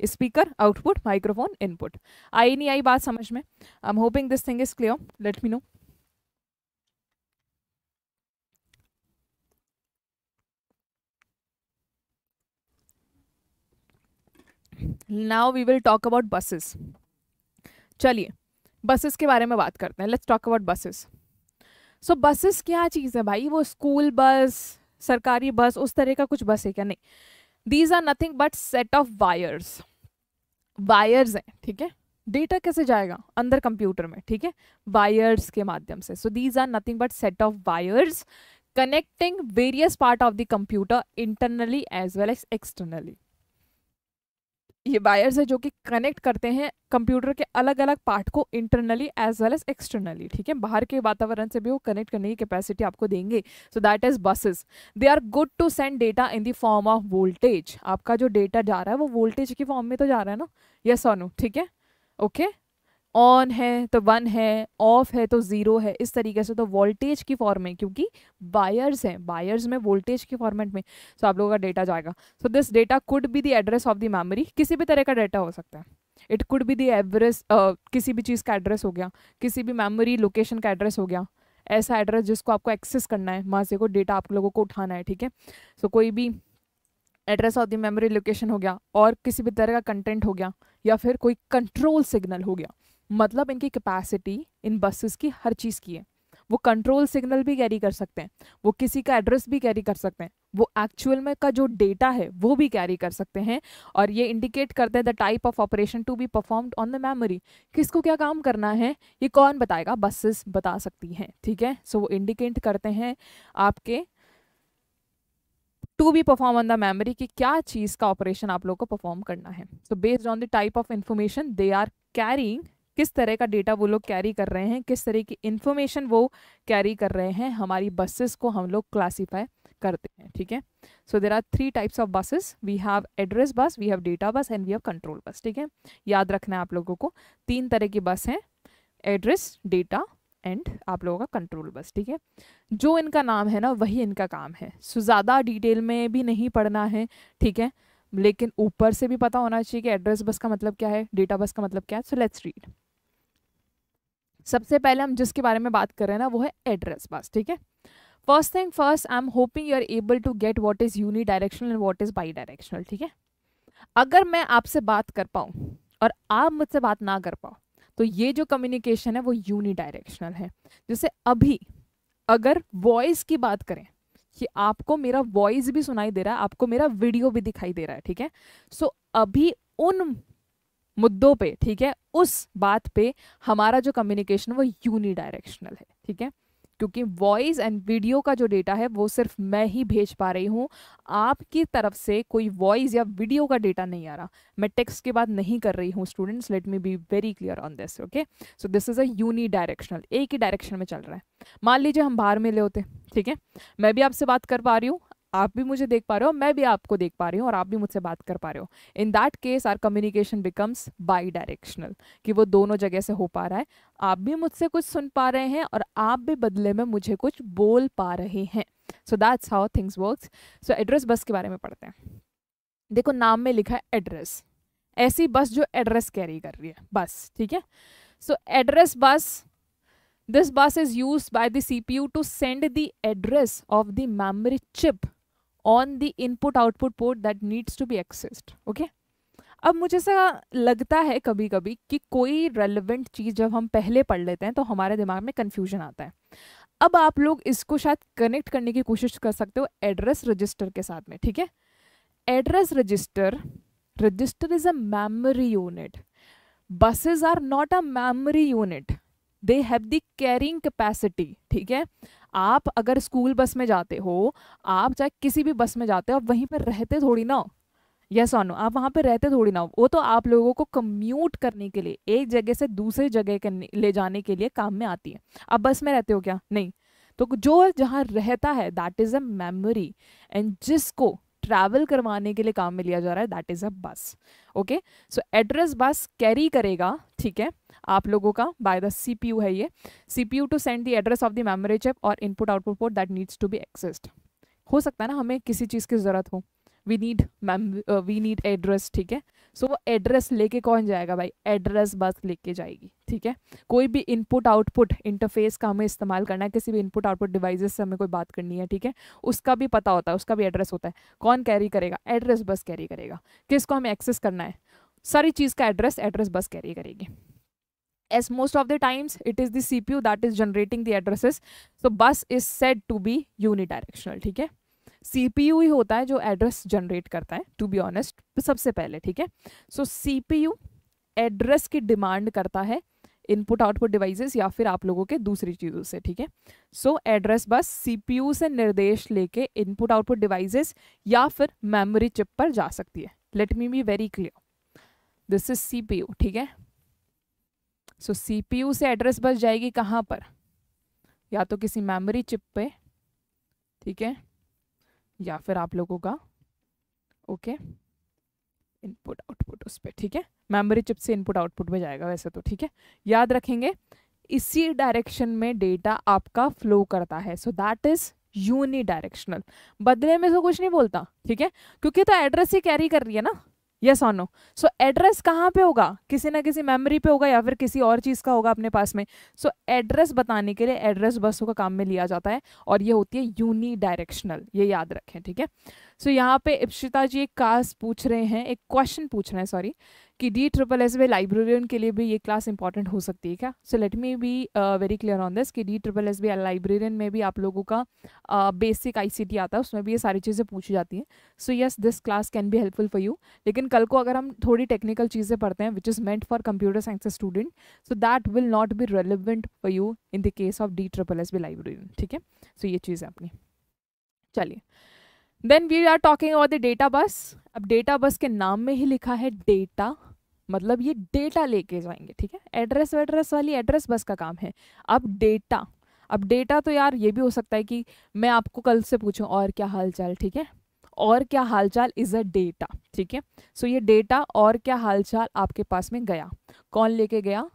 speaker output microphone input आई नहीं आई बात समझ में आई am hoping this thing is clear let me know now we will talk about buses चलिए buses के बारे में बात करते हैं let's talk about buses so buses क्या चीज़ है भाई वो स्कूल बस सरकारी बस उस तरह का कुछ बस है क्या नहीं these are nothing but set of wires wires हैं ठीक है डेटा कैसे जाएगा अंदर कंप्यूटर में ठीक है वायर्स के माध्यम से so these are nothing but set of wires connecting various part of the computer internally as well as externally ये वायर्स है जो कि कनेक्ट करते हैं कंप्यूटर के अलग अलग पार्ट को internally as well as externally ठीक है बाहर के वातावरण से भी वो कनेक्ट करने की कैपेसिटी आपको देंगे so that is buses they are good to send data in the form of voltage आपका जो डेटा जा रहा है वो वोल्टेज के फॉर्म में तो जा रहा है ना या नो ठीक है ओके ऑन है तो वन है ऑफ है तो ज़ीरो है इस तरीके से तो वोल्टेज की फॉर्म में क्योंकि बायर्स हैं बायर्स में वोल्टेज के फॉर्मेट में सो आप लोगों का डेटा जाएगा so this data could be the address of the memory किसी भी तरह का डेटा हो सकता है it could be the average किसी भी चीज़ का एड्रेस हो गया किसी भी मेमोरी लोकेशन का एड्रेस हो गया ऐसा एड्रेस जिसको आपको एक्सेस करना है वहाँ से कोई डेटा आप लोगों को उठाना है ठीक है सो so, कोई भी address of the memory location हो गया और किसी भी तरह का कंटेंट हो गया या फिर कोई कंट्रोल सिग्नल हो गया मतलब इनकी कैपेसिटी इन बसेस की हर चीज़ की है वो कंट्रोल सिग्नल भी कैरी कर सकते हैं वो किसी का एड्रेस भी कैरी कर सकते हैं वो एक्चुअल में का जो डेटा है वो भी कैरी कर सकते हैं और ये इंडिकेट करते हैं the type of operation to be performed on the memory किसको क्या काम करना है ये कौन बताएगा बसेस बता सकती हैं ठीक है सो so, वो इंडिकेट करते हैं आपके to be perform on the memory कि क्या चीज़ का ऑपरेशन आप लोग को परफॉर्म करना है so based on the type of information they are carrying किस तरह का डेटा वो लोग कैरी कर रहे हैं किस तरह की इन्फॉर्मेशन वो कैरी कर रहे हैं हमारी बसेस को हम लोग क्लासीफाई करते हैं ठीक है so there are three types of buses we have address bus we have data bus and we have control bus ठीक है याद रखना है आप लोगों को तीन तरह की बस हैं एड्रेस डेटा एंड आप लोगों का कंट्रोल बस ठीक है जो इनका नाम है ना वही इनका काम है सो ज़्यादा डिटेल में भी नहीं पढ़ना है ठीक है लेकिन ऊपर से भी पता होना चाहिए कि एड्रेस बस का मतलब क्या है डेटा बस का मतलब क्या है सो लेट्स रीड सबसे पहले हम जिसके बारे में बात कर रहे हैं ना वो है एड्रेस बस ठीक है first thing first I am hoping you are able to get what is unidirectional and what is bidirectional ठीक है अगर मैं आपसे बात कर पाऊँ और आप मुझसे बात ना कर पाओ तो ये जो कम्युनिकेशन है वो यूनिडायरेक्शनल है जैसे अभी अगर वॉइस की बात करें कि आपको मेरा वॉइस भी सुनाई दे रहा है आपको मेरा वीडियो भी दिखाई दे रहा है ठीक है सो अभी उन मुद्दों पे ठीक है उस बात पे हमारा जो कम्युनिकेशन वो यूनिडायरेक्शनल है ठीक है क्योंकि वॉइस एंड वीडियो का जो डेटा है वो सिर्फ मैं ही भेज पा रही हूँ आपकी तरफ से कोई वॉइस या वीडियो का डेटा नहीं आ रहा मैं टेक्स्ट के बाद नहीं कर रही हूँ students let me be very clear on this okay so this is a unidirectional एक ही डायरेक्शन में चल रहा है मान लीजिए हम बाहर मिले होते ठीक है मैं भी आपसे बात कर पा रही हूँ आप भी मुझे देख पा रहे हो मैं भी आपको देख पा रही हूँ और आप भी मुझसे बात कर पा रहे हो in that case our communication becomes bidirectional कि वो दोनों जगह से हो पा रहा है आप भी मुझसे कुछ सुन पा रहे हैं और आप भी बदले में मुझे कुछ बोल पा रहे हैं so that's how things works so address bus के बारे में पढ़ते हैं देखो नाम में लिखा है एड्रेस ऐसी बस जो एड्रेस कैरी कर रही है बस ठीक है so address bus this bus is used by the CPU to send the address of the memory chip on the input output port that needs to be accessed okay अब मुझे ऐसा लगता है कभी कभी कि कोई रेलिवेंट चीज़ जब हम पहले पढ़ लेते हैं तो हमारे दिमाग में कन्फ्यूजन आता है अब आप लोग इसको शायद कनेक्ट करने की कोशिश कर सकते हो एड्रेस रजिस्टर के साथ में ठीक है address register register is a memory unit buses are not a memory unit they have the carrying capacity ठीक है आप अगर स्कूल बस में जाते हो आप चाहे किसी भी बस में जाते हो आप वहीं पर रहते थोड़ी ना यस और सोनो आप वहाँ पर रहते थोड़ी ना वो तो आप लोगों को कम्यूट करने के लिए एक जगह से दूसरी जगह ले जाने के लिए काम में आती है आप बस में रहते हो क्या नहीं तो जो जहाँ रहता है that is a memory and जिसको ट्रैवल करवाने के लिए काम में लिया जा रहा है that is a bus okay so address bus carry करेगा ठीक है आप लोगों का बाय द सी है ये C P U to send the address of the memory chip और input output port that needs to be exist हो सकता है ना हमें किसी चीज़ की ज़रूरत हो we need ma'am we need address ठीक है सो वो एड्रेस लेके कौन जाएगा भाई एड्रेस बस लेके जाएगी ठीक है कोई भी इनपुट आउटपुट इंटरफेस का हमें इस्तेमाल करना है किसी भी इनपुट आउटपुट डिवाइसेस से हमें कोई बात करनी है ठीक है उसका भी पता होता है उसका भी एड्रेस होता है कौन कैरी करेगा एड्रेस बस कैरी करेगा किसको हमें एक्सेस करना है सारी चीज़ का एड्रेस एड्रेस बस कैरी करेगी as most of the times it is the cpu that is generating the addresses so bus is said to be unidirectional ठीक है CPU ही होता है जो एड्रेस जनरेट करता है टू बी ऑनेस्ट सबसे पहले ठीक है सो CPU एड्रेस की डिमांड करता है इनपुट आउटपुट डिवाइसेस या फिर आप लोगों के दूसरी चीज़ों से ठीक है सो एड्रेस बस सीपीयू से निर्देश लेके इनपुट आउटपुट डिवाइसेस या फिर मेमोरी चिप पर जा सकती है let me be very clear this is CPU ठीक है सो सीपीयू से एड्रेस बस जाएगी कहाँ पर या तो किसी मेमोरी चिप पे ठीक है या फिर आप लोगों का ओके इनपुट आउटपुट उस पर ठीक है मेमोरी चिप से इनपुट आउटपुट में जाएगा वैसे तो ठीक है याद रखेंगे इसी डायरेक्शन में डेटा आपका फ्लो करता है so that is unidirectional बदले में तो कुछ नहीं बोलता ठीक है क्योंकि तो एड्रेस ही कैरी कर रही है ना yes or no no so address कहाँ पे होगा किसी ना किसी मेमोरी पे होगा या फिर किसी और चीज़ का होगा अपने पास में सो so, एड्रेस बताने के लिए एड्रेस बसों का काम में लिया जाता है और ये होती है यूनी डायरेक्शनल ये याद रखें ठीक है सो so, यहाँ पे इप्शिता जी एक कास्ट पूछ रहे हैं एक क्वेश्चन पूछ रहे हैं सॉरी कि D triple S B librarian के लिए भी ये क्लास इंपॉर्टेंट हो सकती है क्या so let me be very clear on this कि D triple S B librarian में भी आप लोगों का बेसिक आई सी टी आता है उसमें भी ये सारी चीज़ें पूछी जाती हैं so yes this class can be helpful for you लेकिन कल को अगर हम थोड़ी टेक्निकल चीज़ें पढ़ते हैं which is meant for computer science student so that will not be relevant for you in the case of D triple S B librarian ठीक है सो ये चीज़ है अपनी चलिए then we are talking about the data bus अब data bus के नाम में ही लिखा है डेटा मतलब ये डेटा लेके जाएंगे ठीक है एड्रेस वेड्रेस वाली एड्रेस बस का काम है अब डेटा अब डेटा तो यार ये भी हो सकता है कि मैं आपको कल से पूछूं और क्या हालचाल ठीक है और क्या हालचाल इज़ अ डेटा ठीक है सो ये डेटा और क्या हालचाल आपके पास में गया कौन लेके गया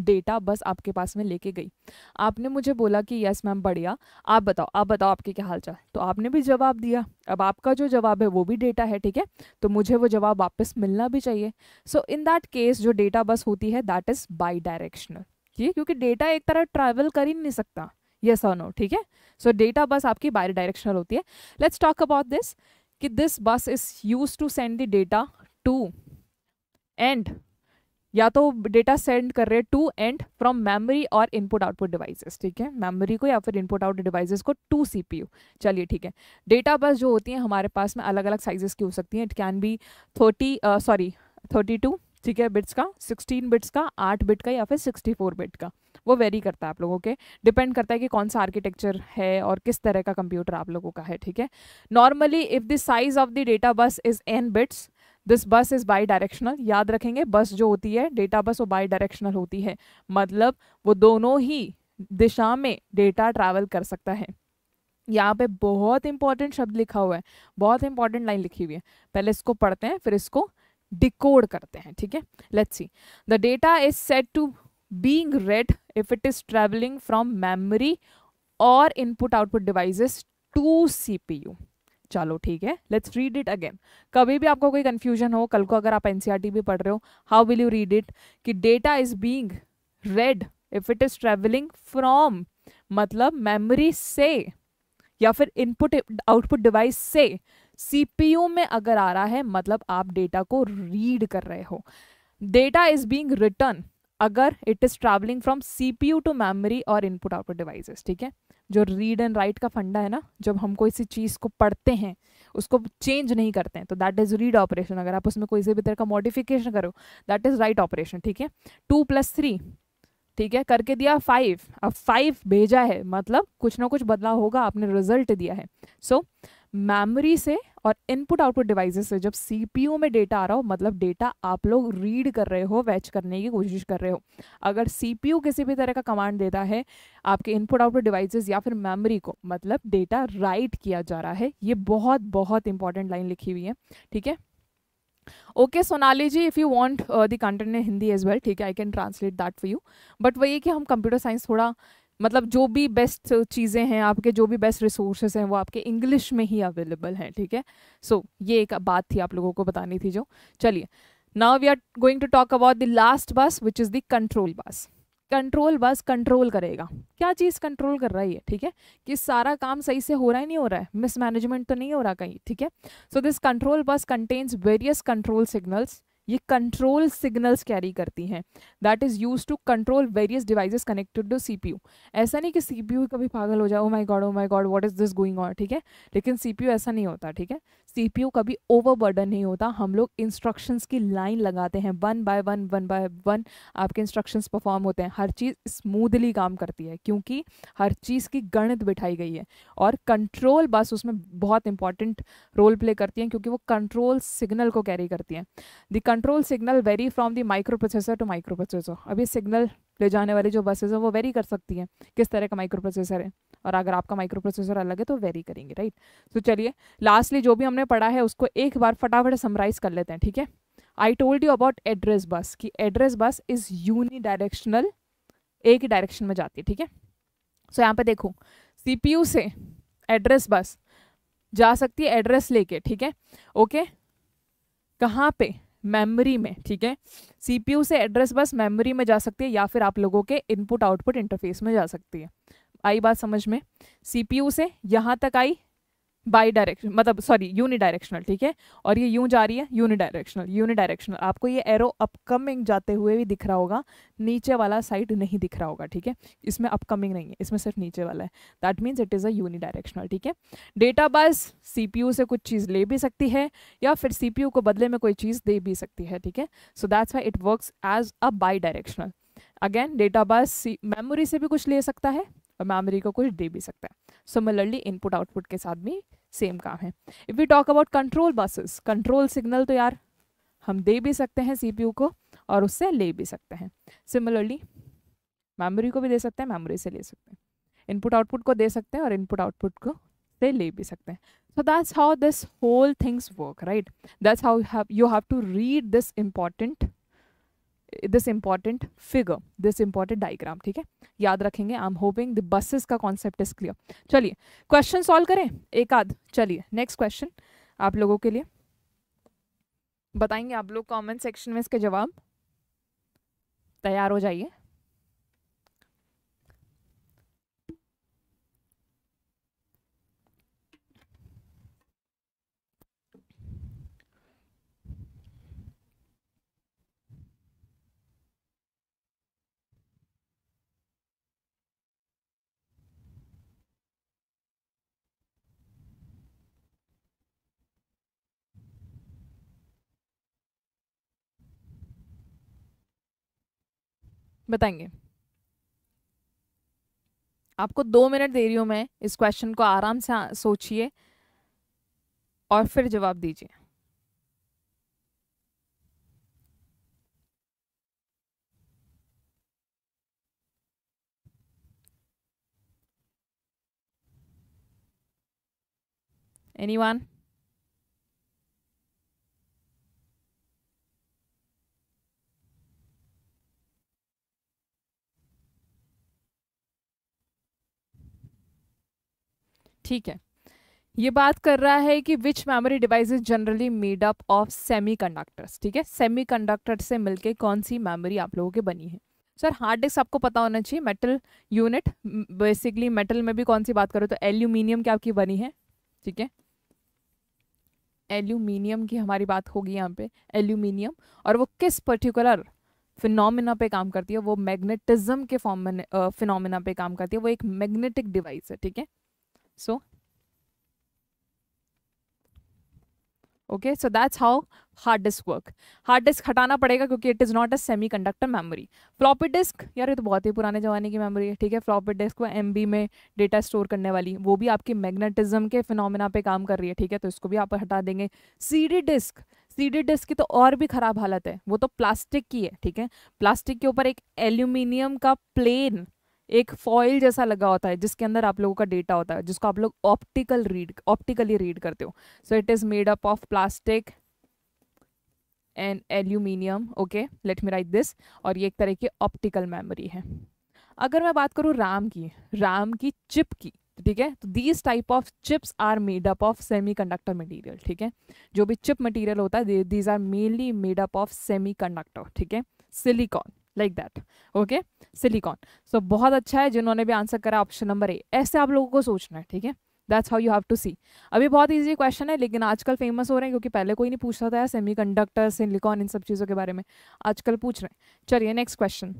डेटा बस आपके पास में लेके गई आपने मुझे बोला कि यस मैम बढ़िया आप बताओ आप बताओ आपके क्या हाल चाल तो आपने भी जवाब दिया अब आपका जो जवाब है वो भी डेटा है ठीक है तो मुझे वो जवाब वापस मिलना भी चाहिए सो इन दैट केस जो डेटा बस होती है दैट इज़ बाई डायरेक्शनल ठीक है क्योंकि डेटा एक तरह ट्रैवल कर ही नहीं सकता यस और नो ठीक है सो डेटा बस आपकी बाई डायरेक्शनल होती है लेट्स टॉक अबाउट दिस कि this bus is use to send the data to and या तो डेटा सेंड कर रहे हैं टू एंड फ्रॉम मेमोरी और इनपुट आउटपुट डिवाइसेस ठीक है मेमोरी को या फिर इनपुट आउटपुट डिवाइसेस को टू सीपीयू चलिए ठीक है डेटा बस जो होती हैं हमारे पास में अलग अलग साइजेस की हो सकती हैं it can be thirty sorry thirty two ठीक है बिट्स का सिक्सटीन बिट्स का आठ बिट का या फिर सिक्सटी फोर बिट का वो वेरी करता है आप लोगों के डिपेंड करता है कि कौन सा आर्किटेक्चर है और किस तरह का कंप्यूटर आप लोगों का है ठीक है normally if the size of the data bus is N bits this bus is bidirectional याद रखेंगे बस जो होती है डेटा बस वो बाई डायरेक्शनल होती है मतलब वो दोनों ही दिशा में डेटा ट्रैवल कर सकता है यहाँ पे बहुत इंपॉर्टेंट शब्द लिखा हुआ है बहुत इंपॉर्टेंट लाइन लिखी हुई है पहले इसको पढ़ते हैं फिर इसको डिकोड करते हैं ठीक है let's see the data is set to being read if it is travelling from memory और input output devices to CPU चलो ठीक है लेट्स रीड इट अगेन कभी भी आपको कोई कन्फ्यूजन हो कल को अगर आप एनसीईआरटी e भी पढ़ रहे हो how will you read it कि data is being read if it is travelling from मतलब मेमोरी से या फिर इनपुट आउटपुट डिवाइस से सीपीयू में अगर आ रहा है मतलब आप डेटा को रीड कर रहे हो डेटा इज बींग रिटर्न अगर it is travelling from C P U to memory और इनपुट आउटपुट डिवाइसेस ठीक है जो रीड एंड राइट का फंडा है ना जब हम कोई सी चीज़ को पढ़ते हैं उसको चेंज नहीं करते हैं तो दैट इज़ रीड ऑपरेशन अगर आप उसमें कोई से भी तरह का मॉडिफिकेशन करो दैट इज़ राइट ऑपरेशन ठीक है टू प्लस थ्री ठीक है करके दिया फाइव अब फाइव भेजा है मतलब कुछ ना कुछ बदलाव होगा आपने रिजल्ट दिया है सो so, मेमोरी से और इनपुट आउटपुट डिवाइसेस से जब सीपीयू में डेटा आ रहा हो मतलब डेटा आप लोग रीड कर रहे हो वैच करने की कोशिश कर रहे हो अगर सीपीयू किसी भी तरह का कमांड देता है आपके इनपुट आउटपुट डिवाइसेस या फिर मेमोरी को मतलब डेटा राइट किया जा रहा है ये बहुत बहुत इंपॉर्टेंट लाइन लिखी हुई है ठीक है okay Sonali ji if you want the content in Hindi as well ठीक है I can translate that for you but वही कि हम कंप्यूटर साइंस थोड़ा मतलब जो भी बेस्ट चीज़ें हैं आपके जो भी बेस्ट रिसोर्सेज हैं वो आपके इंग्लिश में ही अवेलेबल हैं ठीक है सो so, ये एक बात थी आप लोगों को बतानी थी जो चलिए now we are going to talk about the last bus which is the control bus control bus control करेगा क्या चीज़ कंट्रोल कर रही है ठीक है कि सारा काम सही से हो रहा है नहीं हो रहा है मिसमैनेजमेंट तो नहीं हो रहा कहीं ठीक है so this control bus contains various control signals ये कंट्रोल सिग्नल्स कैरी करती हैं that is use to control various devices connected to CPU ऐसा नहीं कि सीपीयू कभी पागल हो जाए oh my god oh my god what is this going on ठीक है लेकिन सीपीयू ऐसा नहीं होता ठीक है सीपीयू कभी ओवरबर्डन नहीं होता हम लोग इंस्ट्रक्शंस की लाइन लगाते हैं one by one one by one आपके इंस्ट्रक्शंस परफॉर्म होते हैं हर चीज़ स्मूदली काम करती है क्योंकि हर चीज़ की गणित बिठाई गई है और कंट्रोल बस उसमें बहुत इंपॉर्टेंट रोल प्ले करती है क्योंकि वो कंट्रोल सिग्नल को कैरी करती है the control signal very from the microprocessor to microprocessor अभी सिग्नल ले जाने वाली जो बसेस हैं वो वेरी कर सकती हैं किस तरह का माइक्रो प्रोसेसर है और अगर आपका माइक्रो प्रोसेसर अलग है तो वेरी करेंगे राइट तो चलिए लास्टली जो भी हमने पढ़ा है उसको एक बार फटाफट समराइज कर लेते हैं ठीक है I told you about address bus कि address bus is unidirectional एक ही डायरेक्शन में जाती है ठीक है सो यहाँ पे देखो सी से एड्रेस बस जा सकती है एड्रेस लेके ठीक है ओके कहाँ पे मेमोरी में ठीक है सीपीयू से एड्रेस बस मेमोरी में जा सकती है या फिर आप लोगों के इनपुट आउटपुट इंटरफेस में जा सकती है आई बात समझ में सीपीयू से यहाँ तक आई बाई डायरेक्शन मतलब सॉरी यूनि डायरेक्शनल ठीक है और ये यूं जा रही है यूनि डायरेक्शनल यूनि डायरेक्शनल आपको ये एरो अपकमिंग जाते हुए भी दिख रहा होगा नीचे वाला साइड नहीं दिख रहा होगा ठीक है इसमें अपकमिंग नहीं है इसमें सिर्फ नीचे वाला है that means it is a unidirectional ठीक है डेटा बस सी से कुछ चीज़ ले भी सकती है या फिर सी को बदले में कोई चीज़ दे भी सकती है ठीक है so that's why it work as a bidirectional again data bus memory से भी कुछ ले सकता है और मेमोरी को कुछ दे भी सकता है सिमिलरली इनपुट आउटपुट के साथ भी सेम काम है if we talk about control buses control signal तो यार हम दे भी सकते हैं सी को और उससे ले भी सकते हैं सिमिलरली मेमोरी को भी दे सकते हैं मेमोरी से ले सकते हैं इनपुट आउटपुट को दे सकते हैं और इनपुट आउटपुट को से ले भी सकते हैं so that's how this whole things work right that's how you have to read this important this important figure this important diagram ठीक है याद रखेंगे I am hoping the buses का कॉन्सेप्ट इज क्लियर चलिए क्वेश्चन सॉल्व करें एक आध चलिए नेक्स्ट क्वेश्चन आप लोगों के लिए बताएंगे आप लोग कमेंट सेक्शन में इसके जवाब तैयार हो जाइए बताएंगे आपको दो मिनट दे रही हूं मैं इस क्वेश्चन को आराम से सोचिए और फिर जवाब दीजिए एनीवन ठीक है ये बात कर रहा है कि which memory device is generally made up of semiconductors ठीक है सेमी कंडक्टर से मिलके कौन सी मेमोरी आप लोगों के बनी है सर हार्ड डिस्क आपको पता होना चाहिए मेटल यूनिट बेसिकली मेटल में भी कौन सी बात करो तो एल्यूमिनियम की आपकी बनी है ठीक है एल्यूमिनियम की हमारी बात होगी यहाँ पे एल्यूमिनियम और वो किस पर्टिकुलर फिनोमिना पे काम करती है वो मैग्नेटिज्म के फॉर्म में फिनोमिना पे काम करती है वो एक मैग्नेटिक डिवाइस है ठीक है So, okay so that's how hard disk work hard disk हटाना पड़ेगा क्योंकि it is not a semiconductor memory floppy disk यार ये तो बहुत ही पुराने ज़माने की मेमोरी है ठीक है फ्लॉपी डिस्क व एम में डेटा स्टोर करने वाली वो भी आपकी मैग्नेटिज्म के फिनोमिना पे काम कर रही है ठीक है तो इसको भी आप हटा देंगे सी डिस्क सी डिस्क की तो और भी ख़राब हालत है वो तो प्लास्टिक की है ठीक है प्लास्टिक के ऊपर एक एल्यूमिनियम का प्लेन एक फॉइल जैसा लगा होता है जिसके अंदर आप लोगों का डेटा होता है जिसको आप लोग ऑप्टिकल रीड ऑप्टिकली रीड करते हो so it is made up of plastic and aluminium okay let me write this और ये एक तरह की ऑप्टिकल मेमोरी है अगर मैं बात करूँ राम की राम की चिप की ठीक है तो these type of chips are made up of semiconductor material ठीक है जो भी चिप मटीरियल होता है these are mainly made up of semiconductor ठीक है silicon like that okay silicon so बहुत अच्छा है जिन्होंने भी आंसर करा ऑप्शन नंबर ए ऐसे आप लोगों को सोचना है ठीक है that's how you have to see अभी बहुत ईजी क्वेश्चन है लेकिन आजकल फेमस हो रहे हैं क्योंकि पहले कोई नहीं पूछ रहा था सेमी कंडक्टर सिलिकॉन इन सब चीज़ों के बारे में आजकल पूछ रहे हैं चलिए नेक्स्ट क्वेश्चन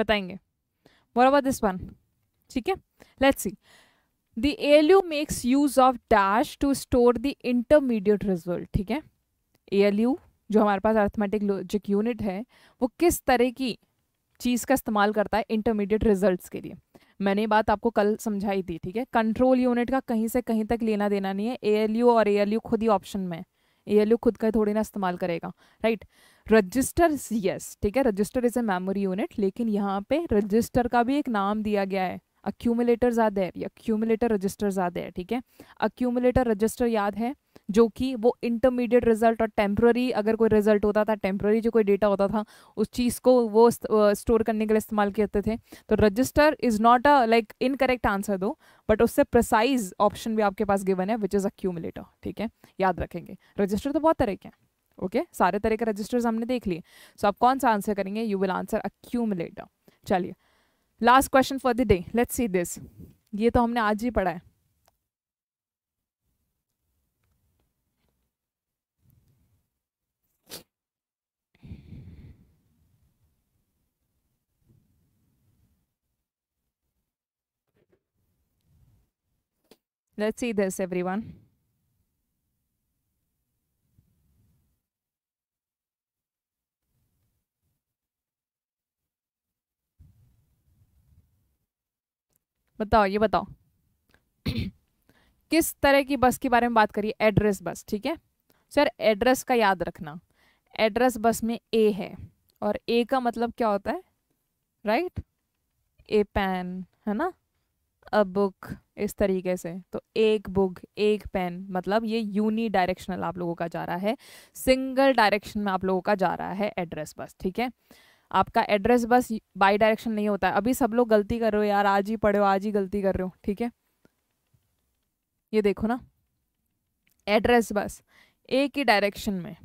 बताएंगे वॉट अबाउट दिस वन ठीक है let's see the ALU makes use of dash to store the intermediate result ठीक है एएलयू जो हमारे पास अर्थमेटिक लॉजिक यूनिट है वो किस तरह की चीज़ का इस्तेमाल करता है इंटरमीडिएट रिजल्ट्स के लिए मैंने बात आपको कल समझाई थी ठीक है कंट्रोल यूनिट का कहीं से कहीं तक लेना देना नहीं है एएलयू और एएलयू खुद ही ऑप्शन में है एएलयू खुद का थोड़ी ना इस्तेमाल करेगा राइट right? रजिस्टर यस ठीक है register is a memory unit लेकिन यहाँ पे रजिस्टर का भी एक नाम दिया गया है अक्यूमुलेटर ज़्यादा है अक्यूमुलेटर रजिस्टर ज़्यादा है ठीक है अक्यूमुलेटर रजिस्टर याद है जो कि वो इंटरमीडिएट रिजल्ट और टेम्प्ररी अगर कोई रिजल्ट होता था टेम्प्ररी जो कोई डेटा होता था उस चीज़ को वो स्टोर करने के लिए इस्तेमाल करते थे तो register is not a like incorrect answer दो बट उससे प्रसाइज ऑप्शन भी आपके पास गिवन है विच इज़ अक्यूमुलेटर ठीक है याद रखेंगे रजिस्टर तो बहुत तरह के हैं ओके okay? सारे तरह के रजिस्टर्स हमने देख लिए सो so, आप कौन सा आंसर करेंगे यू विल आंसर अक्यूमलेटर चलिए last question for the day let's see this ये तो हमने आज ही पढ़ा है Let's see this everyone. बताओ ये बताओ किस तरह की बस के बारे में बात करिए एड्रेस बस ठीक है सर एड्रेस का याद रखना एड्रेस बस में ए है और ए का मतलब क्या होता है राइट ए पेन है ना अ बुक इस तरीके से तो एक बुक एक पेन मतलब ये यूनी डायरेक्शनल आप लोगों का जा रहा है सिंगल डायरेक्शन में आप लोगों का जा रहा है एड्रेस बस ठीक है आपका एड्रेस बस बाई डायरेक्शन नहीं होता है अभी सब लोग गलती कर रहे हो यार आज ही पढ़ो आज ही गलती कर रहे हो ठीक है ये देखो ना एड्रेस बस एक ही डायरेक्शन में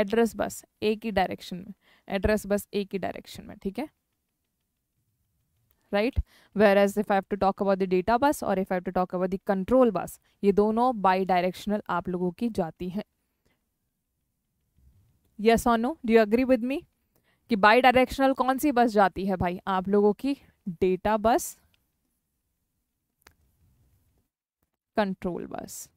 एड्रेस बस एक ही डायरेक्शन में एड्रेस बस एक ही डायरेक्शन में ठीक है right whereas if I to talk about the data bus और if I to talk about the control bus ये दोनों बाई डायरेक्शनल आप लोगों की जाती हैं yes or no no do you agree with me कि बाई डायरेक्शनल कौन सी बस जाती है भाई आप लोगों की डेटा बस कंट्रोल बस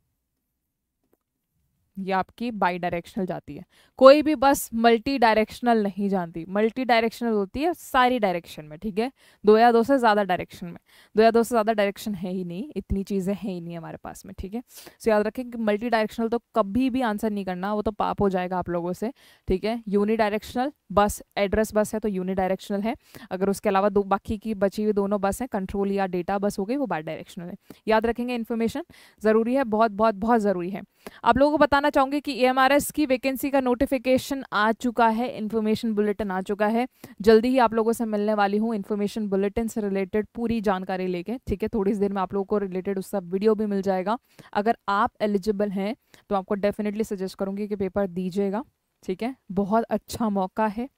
ये आपकी बाई डायरेक्शनल जाती है कोई भी बस मल्टी डायरेक्शनल नहीं जाती मल्टी डायरेक्शनल होती है सारी डायरेक्शन में ठीक है दो या दो से ज़्यादा डायरेक्शन में दो या दो से ज़्यादा डायरेक्शन है ही नहीं इतनी चीज़ें हैं ही नहीं हमारे पास में ठीक है सो याद रखें कि मल्टी डायरेक्शनल तो कभी भी आंसर नहीं करना वो तो पाप हो जाएगा आप लोगों से ठीक है यूनि डायरेक्शनल बस एड्रेस बस है तो यूनि डायरेक्शनल है अगर उसके अलावा दो बाकी की बची हुई दोनों बस हैं कंट्रोल या डेटा बस हो गई वो बाई डायरेक्शनल है याद रखेंगे इन्फॉर्मेशन ज़रूरी है बहुत बहुत बहुत ज़रूरी है आप लोगों को बताना बताना चाहूँगी कि ए की वैकेंसी का नोटिफिकेशन आ चुका है इन्फॉर्मेशन बुलेटिन आ चुका है जल्दी ही आप लोगों से मिलने वाली हूँ इन्फॉर्मेशन बुलेटिन से रिलेटेड पूरी जानकारी लेके ठीक है थोड़ी देर में आप लोगों को रिलेटेड उसका वीडियो भी मिल जाएगा अगर आप एलिजिबल हैं तो आपको डेफिनेटली सजेस्ट करूँगी कि पेपर दीजिएगा ठीक है बहुत अच्छा मौका है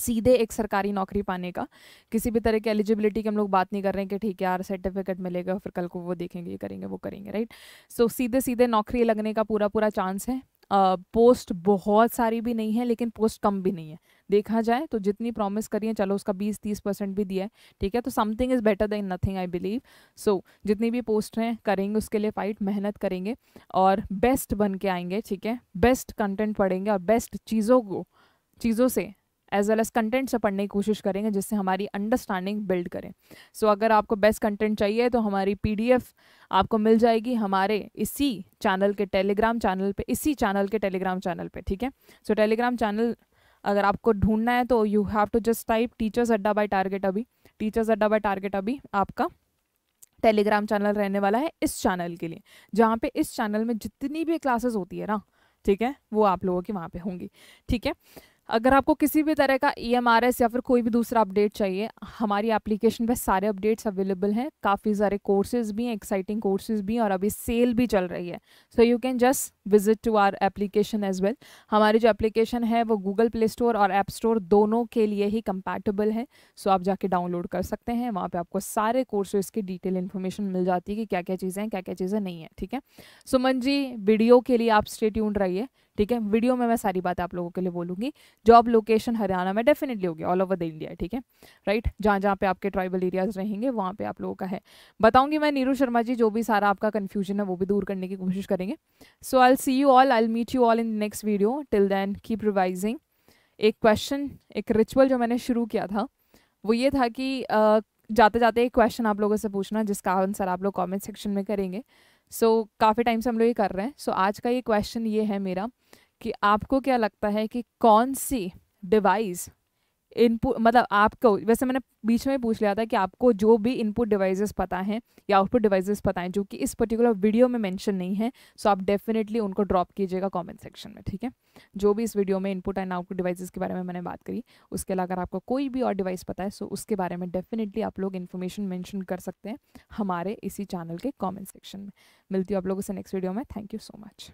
सीधे एक सरकारी नौकरी पाने का किसी भी तरह की एलिजिबिलिटी की हम लोग बात नहीं कर रहे हैं कि ठीक है यार सर्टिफिकेट मिलेगा फिर कल को वो देखेंगे ये करेंगे वो करेंगे राइट सो so, सीधे सीधे नौकरी लगने का पूरा पूरा चांस है पोस्ट uh, बहुत सारी भी नहीं है लेकिन पोस्ट कम भी नहीं है देखा जाए तो जितनी प्रॉमिस करिए चलो उसका बीस तीस परसेंट भी दिया है ठीक है तो something is better than nothing I believe so जितनी भी पोस्ट हैं करेंगे उसके लिए फाइट मेहनत करेंगे और बेस्ट बन के आएंगे ठीक है बेस्ट कंटेंट पढ़ेंगे और बेस्ट चीज़ों को चीज़ों से एज वेल एज़ कंटेंट से पढ़ने की कोशिश करेंगे जिससे हमारी अंडरस्टैंडिंग बिल्ड करें सो so, अगर आपको बेस्ट कंटेंट चाहिए तो हमारी पी आपको मिल जाएगी हमारे इसी चैनल के टेलीग्राम चैनल पे इसी चैनल के टेलीग्राम चैनल पे ठीक है सो टेलीग्राम चैनल अगर आपको ढूंढना है तो you have to just type teachers Adda by target अभी टीचर्स अड्डा बाई टारगेट अभी आपका टेलीग्राम चैनल रहने वाला है इस चैनल के लिए जहाँ पे इस चैनल में जितनी भी क्लासेस होती है ना ठीक है वो आप लोगों की वहाँ पे होंगी ठीक है अगर आपको किसी भी तरह का ई e या फिर कोई भी दूसरा अपडेट चाहिए हमारी एप्लीकेशन पे सारे अपडेट्स अवेलेबल हैं काफ़ी सारे कोर्सेज भी हैं एक्साइटिंग कोर्सेज भी हैं और अभी सेल भी चल रही है so you can just visit to our application as well हमारी जो एप्लीकेशन है वो गूगल प्ले स्टोर और ऐप स्टोर दोनों के लिए ही कंपैटिबल है सो so आप जाके डाउनलोड कर सकते हैं वहाँ पर आपको सारे कोर्सेज की डिटेल इन्फॉर्मेशन मिल जाती है कि क्या क्या चीज़ें हैं क्या क्या चीज़ें नहीं है ठीक है सुमन जी वीडियो के लिए आप स्टेट्यून रहिए ठीक है वीडियो में मैं सारी बातें आप लोगों के लिए बोलूँगी जॉब लोकेशन हरियाणा में डेफिनेटली होगी ऑल ओवर द इंडिया ठीक है राइट जहाँ जहाँ पे आपके ट्राइबल एरियाज रहेंगे वहाँ पे आप लोगों का है बताऊँगी मैं नीरू शर्मा जी जो भी सारा आपका कन्फ्यूजन है वो भी दूर करने की कोशिश करेंगे so I see you all I meet you all in next video till then keep revising एक क्वेश्चन एक रिचुअल जो मैंने शुरू किया था वो ये था कि जाते जाते एक क्वेश्चन आप लोगों से पूछना जिसका आंसर आप लोग कमेंट सेक्शन में करेंगे सो so, काफ़ी टाइम से हम लोग ये कर रहे हैं सो so, आज का ये क्वेश्चन ये है मेरा कि आपको क्या लगता है कि कौन सी डिवाइस इनपुट मतलब आपको वैसे मैंने बीच में पूछ लिया था कि आपको जो भी इनपुट डिवाइसेस पता हैं या आउटपुट डिवाइसेस पता हैं जो कि इस पर्टिकुलर वीडियो में मेंशन नहीं है सो आप डेफिनेटली उनको ड्रॉप कीजिएगा कमेंट सेक्शन में ठीक है जो भी इस वीडियो में इनपुट एंड आउटपुट डिवाइसेस के बारे में मैंने बात करी उसके अलावा अगर आपको कोई भी और डिवाइस पता है सो उसके बारे में डेफिनेटली आप लोग इन्फॉर्मेशन मैंशन कर सकते हैं हमारे इसी चैनल के कॉमेंट सेक्शन में मिलती हूँ आप लोगों से नेक्स्ट वीडियो में थैंक यू सो मच